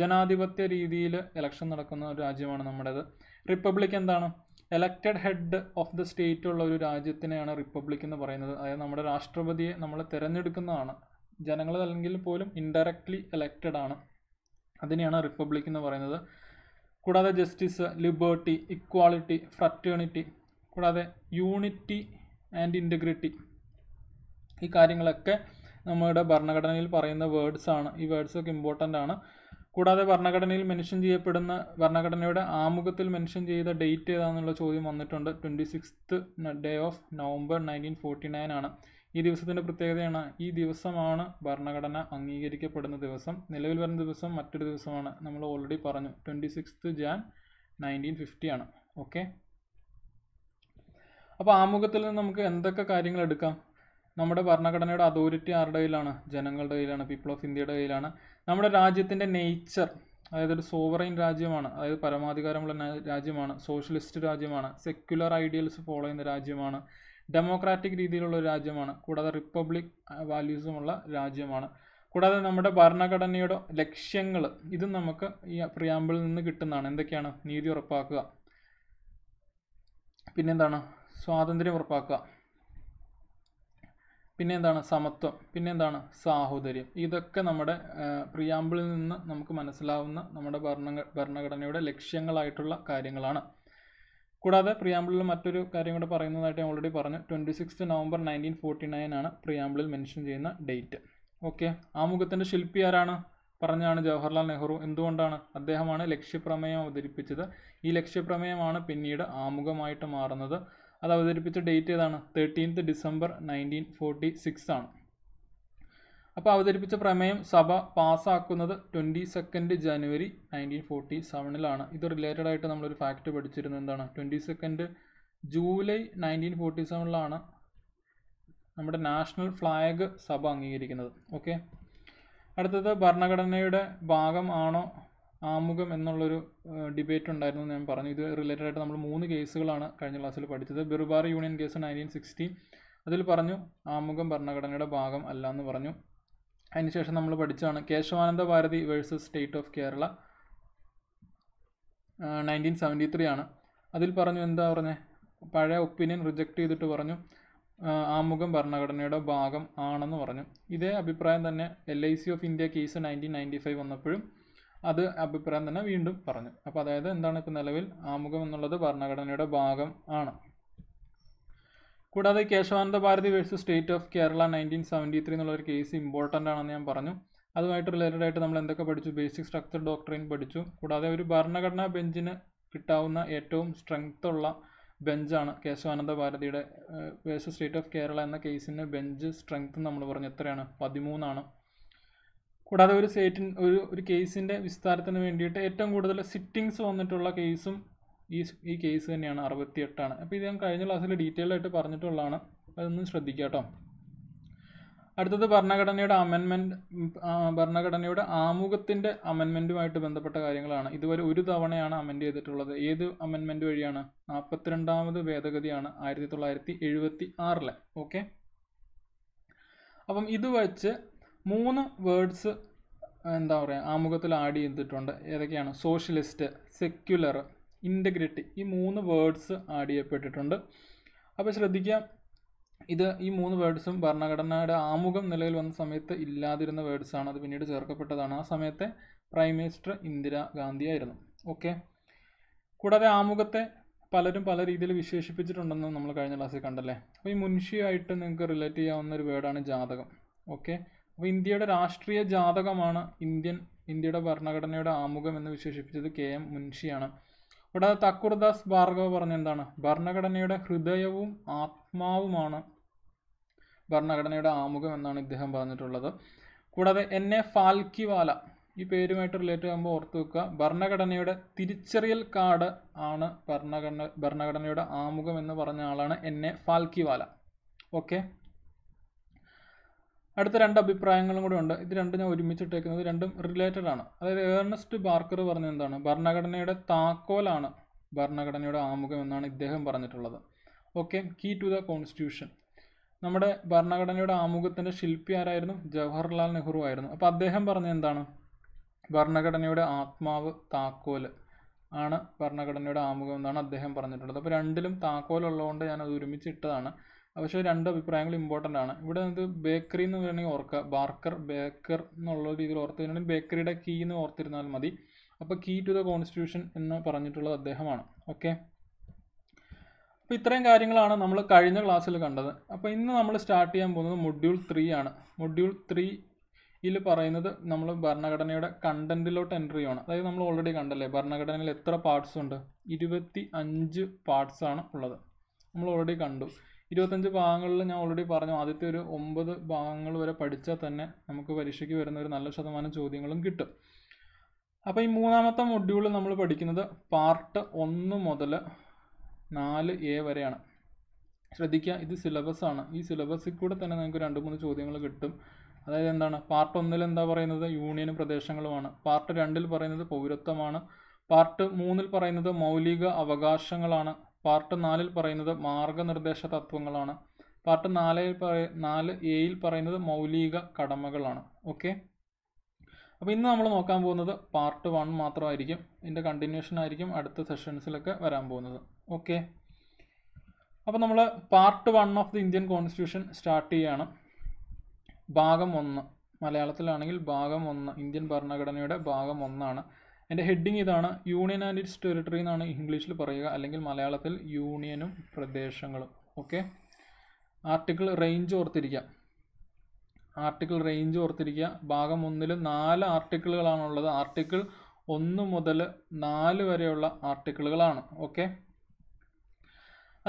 Speaker 1: ജനാധിപത്യ രീതിയിൽ ഇലക്ഷൻ നടക്കുന്ന ഒരു രാജ്യമാണ് നമ്മുടേത് റിപ്പബ്ലിക് എന്താണ് elected head of the state ഉള്ള ഒരു രാജ്യത്തിനെയാണ് റിപ്പബ്ലിക് എന്ന് പറയുന്നത് അതായത് നമ്മുടെ രാഷ്ട്രപതിയെ നമ്മൾ തിരഞ്ഞെടുക്കുന്നതാണ് ജനങ്ങൾ അല്ലെങ്കിൽ പോലും ഇൻഡയറക്ട്ലി എലക്റ്റഡ് ആണ് അതിനെയാണ് റിപ്പബ്ലിക് എന്ന് പറയുന്നത് കൂടാതെ ജസ്റ്റിസ് ലിബേർട്ടി ഇക്വാളിറ്റി ഫ്രറ്റേണിറ്റി കൂടാതെ യൂണിറ്റി ആൻഡ് ഇൻറ്റഗ്രിറ്റി ഈ കാര്യങ്ങളൊക്കെ നമ്മുടെ ഭരണഘടനയിൽ പറയുന്ന വേർഡ്സാണ് ആണ് ഈ വേർഡ്സൊക്കെ ഇമ്പോർട്ടൻ്റ് ആണ് കൂടാതെ ഭരണഘടനയിൽ മെൻഷൻ ചെയ്യപ്പെടുന്ന ഭരണഘടനയുടെ ആമുഖത്തിൽ മെൻഷൻ ചെയ്ത ഡേറ്റ് ഏതാണെന്നുള്ള ചോദ്യം വന്നിട്ടുണ്ട് twenty sixth day of November nineteen forty nine ആണ് ഈ ദിവസത്തിൻ്റെ പ്രത്യേകതയാണ് ഈ ദിവസമാണ് ഭരണഘടന അംഗീകരിക്കപ്പെടുന്ന ദിവസം നിലവിൽ വരുന്ന ദിവസം മറ്റൊരു ദിവസമാണ് നമ്മൾ ഓൾറെഡി പറഞ്ഞു twenty sixth Jan nineteen fifty ആണ് ഓക്കെ അപ്പോൾ ആമുഖത്തിൽ നിന്ന് നമുക്ക് എന്തൊക്കെ കാര്യങ്ങൾ എടുക്കാം നമ്മുടെ ഭരണഘടനയുടെ അതോറിറ്റി ആരുടെ കയ്യിലാണ് ജനങ്ങളുടെ കയ്യിലാണ് പീപ്പിൾ ഓഫ് ഇന്ത്യയുടെ കയ്യിലാണ് നമ്മുടെ രാജ്യത്തിൻ്റെ നേച്ചർ അതായത് ഒരു സോവറൈൻ രാജ്യമാണ് അതായത് പരമാധികാരമുള്ള രാജ്യമാണ് സോഷ്യലിസ്റ്റ് രാജ്യമാണ് സെക്യുലർ ഐഡിയൽസ് ഫോളോ ചെയ്യുന്ന രാജ്യമാണ് ഡെമോക്രാറ്റിക് രീതിയിലുള്ള രാജ്യമാണ് കൂടാതെ റിപ്പബ്ലിക് വാല്യൂസുമുള്ള രാജ്യമാണ് കൂടാതെ നമ്മുടെ ഭരണഘടനയുടെ ലക്ഷ്യങ്ങൾ ഇതും നമുക്ക് ഈ പ്രിയാമ്പിളിൽ നിന്ന് കിട്ടുന്നതാണ് എന്തൊക്കെയാണ് നീതി ഉറപ്പാക്കുക പിന്നെന്താണ് സ്വാതന്ത്ര്യം ഉറപ്പാക്കുക പിന്നെ എന്താണ് സമത്വം പിന്നെ എന്താണ് സാഹോദര്യം ഇതൊക്കെ നമ്മുടെ പ്രിയാമ്പിളിൽ നിന്ന് നമുക്ക് മനസ്സിലാവുന്ന നമ്മുടെ ഭരണ ഭരണഘടനയുടെ ലക്ഷ്യങ്ങളായിട്ടുള്ള കാര്യങ്ങളാണ് കൂടാതെ പ്രിയാമ്പിളിൽ മറ്റൊരു കാര്യം കൂടെ പറയുന്നതായിട്ട് ഞാൻ ഓൾറെഡി പറഞ്ഞു twenty six November nineteen forty nine ആണ് പ്രിയാമ്പിളിൽ മെൻഷൻ ചെയ്യുന്ന ഡേറ്റ് ഓക്കെ ആമുഖത്തിൻ്റെ ശില്പി ആരാണ് പറഞ്ഞാണ് ജവഹർലാൽ നെഹ്റു എന്തുകൊണ്ടാണ് അദ്ദേഹമാണ് ലക്ഷ്യപ്രമേയം അവതരിപ്പിച്ചത് ഈ ലക്ഷ്യപ്രമേയമാണ് പിന്നീട് ആമുഖമായിട്ട് മാറുന്നത് അത് അവതരിപ്പിച്ച ഡേറ്റ് ഏതാണ് thirteenth December nineteen forty six ആണ് അപ്പോൾ അവതരിപ്പിച്ച പ്രമേയം സഭ പാസ്സാക്കുന്നത് twenty second January nineteen forty സെവനിലാണ് ഇത് റിലേറ്റഡ് ആയിട്ട് നമ്മളൊരു ഫാക്റ്റ് പഠിച്ചിരുന്നത് എന്താണ് twenty second July nineteen forty സെവനിലാണ് നമ്മുടെ നാഷണൽ ഫ്ലാഗ് സഭ അംഗീകരിക്കുന്നത് ഓക്കെ അടുത്തത് ഭരണഘടനയുടെ ഭാഗമാണോ ആമുഖം എന്നുള്ളൊരു ഡിബേറ്റ് ഉണ്ടായിരുന്നു ഞാൻ പറഞ്ഞു ഇത് റിലേറ്റഡ് ആയിട്ട് നമ്മൾ മൂന്ന് കേസുകളാണ് കഴിഞ്ഞ ക്ലാസ്സിൽ പഠിച്ചത് Berubari union case nineteen sixty അതിൽ പറഞ്ഞു ആമുഖം ഭരണഘടനയുടെ ഭാഗം അല്ല എന്ന് പറഞ്ഞു അതിനുശേഷം നമ്മൾ പഠിച്ചതാണ് Kesavananda Bharati versus state of Kerala nineteen seventy three ആണ് അതിൽ പറഞ്ഞു എന്താ പറഞ്ഞത് പഴയ ഒപ്പീനിയൻ റിജക്റ്റ് ചെയ്തിട്ട് പറഞ്ഞു ആമുഖം ഭരണഘടനയുടെ ഭാഗം ആണെന്ന് പറഞ്ഞു ഇതേ അഭിപ്രായം തന്നെ L I C of India case nineteen ninety five വന്നപ്പോഴും അത് അഭിപ്രായം തന്നെ വീണ്ടും പറഞ്ഞു അപ്പോൾ അതായത് എന്താണ് ഇപ്പോൾ നിലവിൽ ആമുഖം എന്നുള്ളത് ഭരണഘടനയുടെ ഭാഗം ആണ് കൂടാതെ Kesavananda Bharati versus state of Kerala nineteen seventy three എന്നുള്ള ഒരു കേസ് ഇമ്പോർട്ടൻ്റ് ആണെന്ന് ഞാൻ പറഞ്ഞു അതുമായിട്ട് റിലേറ്റഡ് ആയിട്ട് നമ്മൾ എന്തൊക്കെ പഠിച്ചു ബേസിക് സ്ട്രക്ചർ ഡോക്ടറിൻ പഠിച്ചു കൂടാതെ ഒരു ഭരണഘടനാ ബെഞ്ചിന് കിട്ടാവുന്ന ഏറ്റവും സ്ട്രെങ്ത് ഉള്ള ബെഞ്ചാണ് കേശവാനന്ദ ഭാരതിയുടെ വേഴ്സസ് സ്റ്റേറ്റ് ഓഫ് കേരള എന്ന കേസിൻ്റെ ബെഞ്ച് സ്ട്രെങ്ത് നമ്മൾ പറഞ്ഞു എത്രയാണ് പതിമൂന്നാണ് കൂടാതെ ഒരു സ്റ്റേറ്റിൻ ഒരു ഒരു കേസിൻ്റെ വിസ്താരത്തിന് വേണ്ടിയിട്ട് ഏറ്റവും കൂടുതൽ സിറ്റിങ്സ് വന്നിട്ടുള്ള കേസും ഈ ഈ കേസ് തന്നെയാണ് അറുപത്തിയെട്ടാണ് അപ്പോൾ ഇത് ഞാൻ കഴിഞ്ഞ ക്ലാസ്സിൽ ഡീറ്റെയിൽ ആയിട്ട് പറഞ്ഞിട്ടുള്ളതാണ് അതൊന്നും ശ്രദ്ധിക്കുക കേട്ടോ അടുത്തത് ഭരണഘടനയുടെ അമെൻമെൻറ്റ് ഭരണഘടനയുടെ ആമുഖത്തിൻ്റെ അമെൻമെൻറ്റുമായിട്ട് ബന്ധപ്പെട്ട കാര്യങ്ങളാണ് ഇതുവരെ ഒരു തവണയാണ് അമെൻഡ് ചെയ്തിട്ടുള്ളത് ഏത് അമെൻമെൻറ്റ് വഴിയാണ് നാൽപ്പത്തിരണ്ടാമത് ഭേദഗതിയാണ് ആയിരത്തി തൊള്ളായിരത്തി എഴുപത്തി ആറിലെ ഓക്കെ അപ്പം ഇത് വച്ച് മൂന്ന് വേർഡ്സ് എന്താ പറയുക ആമുഖത്തിൽ ആഡ് ചെയ്തിട്ടുണ്ട് ഏതൊക്കെയാണ് സോഷ്യലിസ്റ്റ് സെക്യുലർ ഇൻ്റഗ്രിറ്റി ഈ മൂന്ന് വേർഡ്സ് ആഡ് ചെയ്യപ്പെട്ടിട്ടുണ്ട് അപ്പോൾ ശ്രദ്ധിക്കുക ഇത് ഈ മൂന്ന് വേർഡ്സും ഭരണഘടനയുടെ ആമുഖം നിലവിൽ വന്ന സമയത്ത് ഇല്ലാതിരുന്ന വേർഡ്സാണ് അത് പിന്നീട് ചേർക്കപ്പെട്ടതാണ് ആ സമയത്തെ പ്രൈം മിനിസ്റ്റർ ഇന്ദിരാഗാന്ധിയായിരുന്നു ഓക്കെ കൂടാതെ ആമുഖത്തെ പലരും പല രീതിയിൽ വിശേഷിപ്പിച്ചിട്ടുണ്ടെന്ന് നമ്മൾ കഴിഞ്ഞ ക്ലാസ്സിൽ കണ്ടല്ലേ അപ്പോൾ ഈ മുൻഷിയായിട്ട് നിങ്ങൾക്ക് റിലേറ്റ് ചെയ്യാവുന്ന ഒരു വേർഡാണ് ജാതകം ഓക്കെ അപ്പോൾ ഇന്ത്യയുടെ രാഷ്ട്രീയ ജാതകമാണ് ഇന്ത്യൻ ഇന്ത്യയുടെ ഭരണഘടനയുടെ ആമുഖം എന്ന് വിശേഷിപ്പിച്ചത് കെ എം മുൻഷിയാണ് കൂടാതെ തക്കുർദാസ് ഭാർഗവ് പറഞ്ഞ എന്താണ് ഭരണഘടനയുടെ ഹൃദയവും ആത്മാവുമാണ് ഭരണഘടനയുടെ ആമുഖം എന്നാണ് ഇദ്ദേഹം പറഞ്ഞിട്ടുള്ളത് കൂടാതെ എൻ എ ഫാൽക്കിവാല ഈ പേരുമായിട്ട് റിലേറ്റ് ചെയ്യുമ്പോൾ ഓർത്തു വെക്കുക ഭരണഘടനയുടെ തിരിച്ചറിയൽ കാർഡ് ആണ് ഭരണഘടന ഭരണഘടനയുടെ ആമുഖം എന്ന് പറഞ്ഞ ആളാണ് എൻ എ ഫാൽക്കിവാല ഓക്കെ അടുത്ത രണ്ട് അഭിപ്രായങ്ങളും കൂടെ ഉണ്ട് ഇത് രണ്ടും ഞാൻ ഒരുമിച്ചിട്ടേക്കുന്നത് രണ്ടും റിലേറ്റഡ് ആണ് അതായത് ഏർണസ്റ്റ് ബാർക്കർ പറഞ്ഞ എന്താണ് ഭരണഘടനയുടെ താക്കോലാണ് ഭരണഘടനയുടെ ആമുഖം എന്നാണ് ഇദ്ദേഹം പറഞ്ഞിട്ടുള്ളത് okay key to the constitution നമ്മുടെ ഭരണഘടനയുടെ ആമുഖത്തിൻ്റെ ശില്പി ആരായിരുന്നു ജവഹർലാൽ നെഹ്റു ആയിരുന്നു അപ്പോൾ അദ്ദേഹം പറഞ്ഞ എന്താണ് ഭരണഘടനയുടെ ആത്മാവ് താക്കോൽ ആണ് ഭരണഘടനയുടെ ആമുഖം എന്നാണ് അദ്ദേഹം പറഞ്ഞിട്ടുള്ളത് അപ്പോൾ രണ്ടിലും താക്കോലുള്ളതുകൊണ്ട് ഞാനത് ഒരുമിച്ചിട്ടതാണ് പക്ഷേ രണ്ട് അഭിപ്രായങ്ങൾ ഇമ്പോർട്ടൻ്റ് ആണ് ഇവിടെ നമുക്ക് ബേക്കറി എന്ന് വേണമെങ്കിൽ ഓർക്കുക ബാർക്കർ ബേക്കർ എന്നുള്ള രീതിയിൽ ഓർത്തിരുന്നെങ്കിൽ ബേക്കറിയുടെ കീ എന്ന് ഓർത്തിരുന്നാൽ മതി അപ്പോൾ കീ ടു ദ കോൺസ്റ്റിറ്റ്യൂഷൻ എന്ന് പറഞ്ഞിട്ടുള്ളത് അദ്ദേഹമാണ് ഓക്കെ അപ്പോൾ ഇത്രയും കാര്യങ്ങളാണ് നമ്മൾ കഴിഞ്ഞ ക്ലാസ്സിൽ കണ്ടത് അപ്പോൾ ഇന്ന് നമ്മൾ സ്റ്റാർട്ട് ചെയ്യാൻ പോകുന്നത് മൊഡ്യൂൾ ത്രീ ആണ് മൊഡ്യൂൾ ത്രീ ഇതിൽ പറയുന്നത് നമ്മൾ ഭരണഘടനയുടെ കണ്ടന്റിലോട്ട് എൻട്രി ചെയ്യണം അതായത് നമ്മൾ ഓൾറെഡി കണ്ടല്ലേ ഭരണഘടനയിൽ എത്ര പാർട്സ് ഉണ്ട് ഇരുപത്തി അഞ്ച് പാർട്സാണ് ഉള്ളത് നമ്മൾ ഓൾറെഡി കണ്ടു ഇരുപത്തഞ്ച് ഭാഗങ്ങളിൽ ഞാൻ ഓൾറെഡി പറഞ്ഞു ആദ്യത്തെ ഒരു ഒമ്പത് ഭാഗങ്ങൾ വരെ പഠിച്ചാൽ തന്നെ നമുക്ക് പരീക്ഷയ്ക്ക് വരുന്ന ഒരു നല്ല ശതമാനം ചോദ്യങ്ങളും കിട്ടും അപ്പോൾ ഈ മൂന്നാമത്തെ മൊഡ്യൂള് നമ്മൾ പഠിക്കുന്നത് പാർട്ട് ഒന്ന് മുതൽ നാല് എ വരെയാണ് ശ്രദ്ധിക്കുക ഇത് സിലബസ് ആണ് ഈ സിലബസിൽ കൂടെ തന്നെ നിങ്ങൾക്ക് രണ്ട് മൂന്ന് ചോദ്യങ്ങൾ കിട്ടും അതായത് എന്താണ് പാർട്ട് ഒന്നിൽ എന്താ പറയുന്നത് യൂണിയൻ പ്രദേശങ്ങളുമാണ് പാർട്ട് രണ്ടിൽ പറയുന്നത് പൗരത്വമാണ് പാർട്ട് മൂന്നിൽ പറയുന്നത് മൗലിക അവകാശങ്ങളാണ് പാർട്ട് നാലിൽ പറയുന്നത് മാർഗനിർദ്ദേശ തത്വങ്ങളാണ് പാർട്ട് നാലിൽ പറയ നാല് എയിൽ പറയുന്നത് മൗലിക കടമകളാണ് ഓക്കെ അപ്പോൾ ഇന്ന് നമ്മൾ നോക്കാൻ പോകുന്നത് പാർട്ട് വൺ മാത്രമായിരിക്കും ഇതിൻ്റെ കണ്ടിന്യൂഷൻ ആയിരിക്കും അടുത്ത സെഷൻസിലൊക്കെ വരാൻ പോകുന്നത് ഓക്കെ അപ്പോൾ നമ്മൾ part one of the Indian constitution start ചെയ്യുകയാണ് ഭാഗം ഒന്ന് മലയാളത്തിലാണെങ്കിൽ ഭാഗം ഒന്ന് ഇന്ത്യൻ ഭരണഘടനയുടെ ഭാഗം ഒന്നാണ് എൻ്റെ ഹെഡിങ് ഇതാണ് യൂണിയൻ ആൻഡ് ഇറ്റ്സ് ടെറിട്ടറി എന്നാണ് ഇംഗ്ലീഷിൽ പറയുക അല്ലെങ്കിൽ മലയാളത്തിൽ യൂണിയനും പ്രദേശങ്ങളും ഓക്കെ ആർട്ടിക്കിൾ റേഞ്ച് ഓർത്തിരിക്കുക ആർട്ടിക്കിൾ റേഞ്ച് ഓർത്തിരിക്കുക ഭാഗം ഒന്നിൽ നാല് ആർട്ടിക്കിളുകളാണുള്ളത് ആർട്ടിക്കിൾ ഒന്ന് മുതൽ നാല് വരെയുള്ള ആർട്ടിക്കിളുകളാണ് ഓക്കെ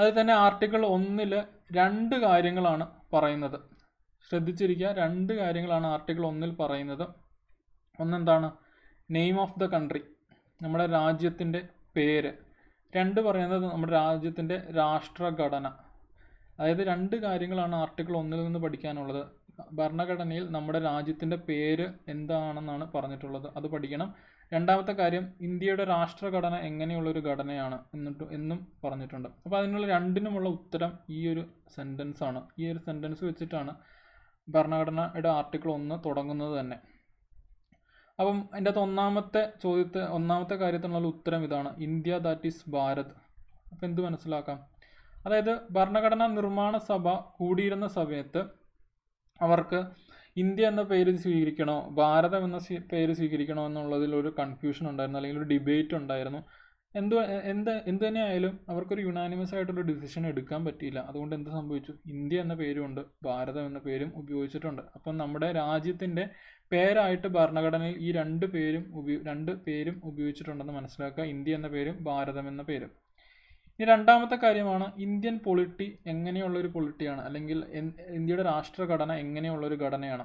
Speaker 1: അതിൽ തന്നെ ആർട്ടിക്കിൾ ഒന്നിൽ രണ്ട് കാര്യങ്ങളാണ് പറയുന്നത് ശ്രദ്ധിച്ചിരിക്കുക രണ്ട് കാര്യങ്ങളാണ് ആർട്ടിക്കിൾ ഒന്നിൽ പറയുന്നത് ഒന്നെന്താണ് നെയിം ഓഫ് ദ കൺട്രി നമ്മുടെ രാജ്യത്തിൻ്റെ പേര് രണ്ട് പറയുന്നത് നമ്മുടെ രാജ്യത്തിൻ്റെ രാഷ്ട്രഘടന അതായത് രണ്ട് കാര്യങ്ങളാണ് ആർട്ടിക്കിൾ ഒന്നിൽ നിന്ന് പഠിക്കാനുള്ളത് ഭരണഘടനയിൽ നമ്മുടെ രാജ്യത്തിൻ്റെ പേര് എന്താണെന്നാണ് പറഞ്ഞിട്ടുള്ളത് അത് പഠിക്കണം രണ്ടാമത്തെ കാര്യം ഇന്ത്യയുടെ രാഷ്ട്രഘടന എങ്ങനെയുള്ളൊരു ഘടനയാണ് എന്നിട്ട് എന്നും പറഞ്ഞിട്ടുണ്ട് അപ്പോൾ അതിനുള്ള രണ്ടിനുമുള്ള ഉത്തരം ഈ ഒരു സെൻറ്റൻസാണ് ഈ ഒരു സെൻറ്റൻസ് വെച്ചിട്ടാണ് ഭരണഘടനയുടെ ആർട്ടിക്കിൾ ഒന്ന് തുടങ്ങുന്നത് തന്നെ അപ്പം എൻ്റെ അകത്ത് ഒന്നാമത്തെ ചോദ്യത്തെ ഒന്നാമത്തെ കാര്യത്തിനുള്ള ഉത്തരം ഇതാണ് ഇന്ത്യ ദാറ്റ് ഈസ് ഭാരത് അപ്പം എന്ത് മനസ്സിലാക്കാം അതായത് ഭരണഘടനാ നിർമ്മാണ സഭ കൂടിയിരുന്ന സമയത്ത് അവർക്ക് ഇന്ത്യ എന്ന പേര് സ്വീകരിക്കണോ ഭാരതം എന്ന പേര് സ്വീകരിക്കണോ എന്നുള്ളതിൽ ഒരു കൺഫ്യൂഷൻ ഉണ്ടായിരുന്നു അല്ലെങ്കിൽ ഒരു ഡിബേറ്റ് ഉണ്ടായിരുന്നു എന്ത് എന്ത് എന്ത് തന്നെയായാലും അവർക്കൊരു യുണാനിമസ് ആയിട്ടുള്ള ഡിസിഷൻ എടുക്കാൻ പറ്റിയില്ല അതുകൊണ്ട് എന്ത് സംഭവിച്ചു ഇന്ത്യ എന്ന പേരുമുണ്ട് ഭാരതം എന്ന പേരും ഉപയോഗിച്ചിട്ടുണ്ട് അപ്പം നമ്മുടെ രാജ്യത്തിൻ്റെ പേരായിട്ട് ഭരണഘടനയിൽ ഈ രണ്ട് പേരും ഉപയോ രണ്ട് പേരും ഉപയോഗിച്ചിട്ടുണ്ടെന്ന് മനസ്സിലാക്കുക ഇന്ത്യ എന്ന പേരും ഭാരതം എന്ന പേരും ഇനി രണ്ടാമത്തെ കാര്യമാണ് ഇന്ത്യൻ പൊളിറ്റി ഒരു പൊളിറ്റിയാണ് അല്ലെങ്കിൽ ഇന്ത്യയുടെ രാഷ്ട്രഘടന ഒരു ഘടനയാണ്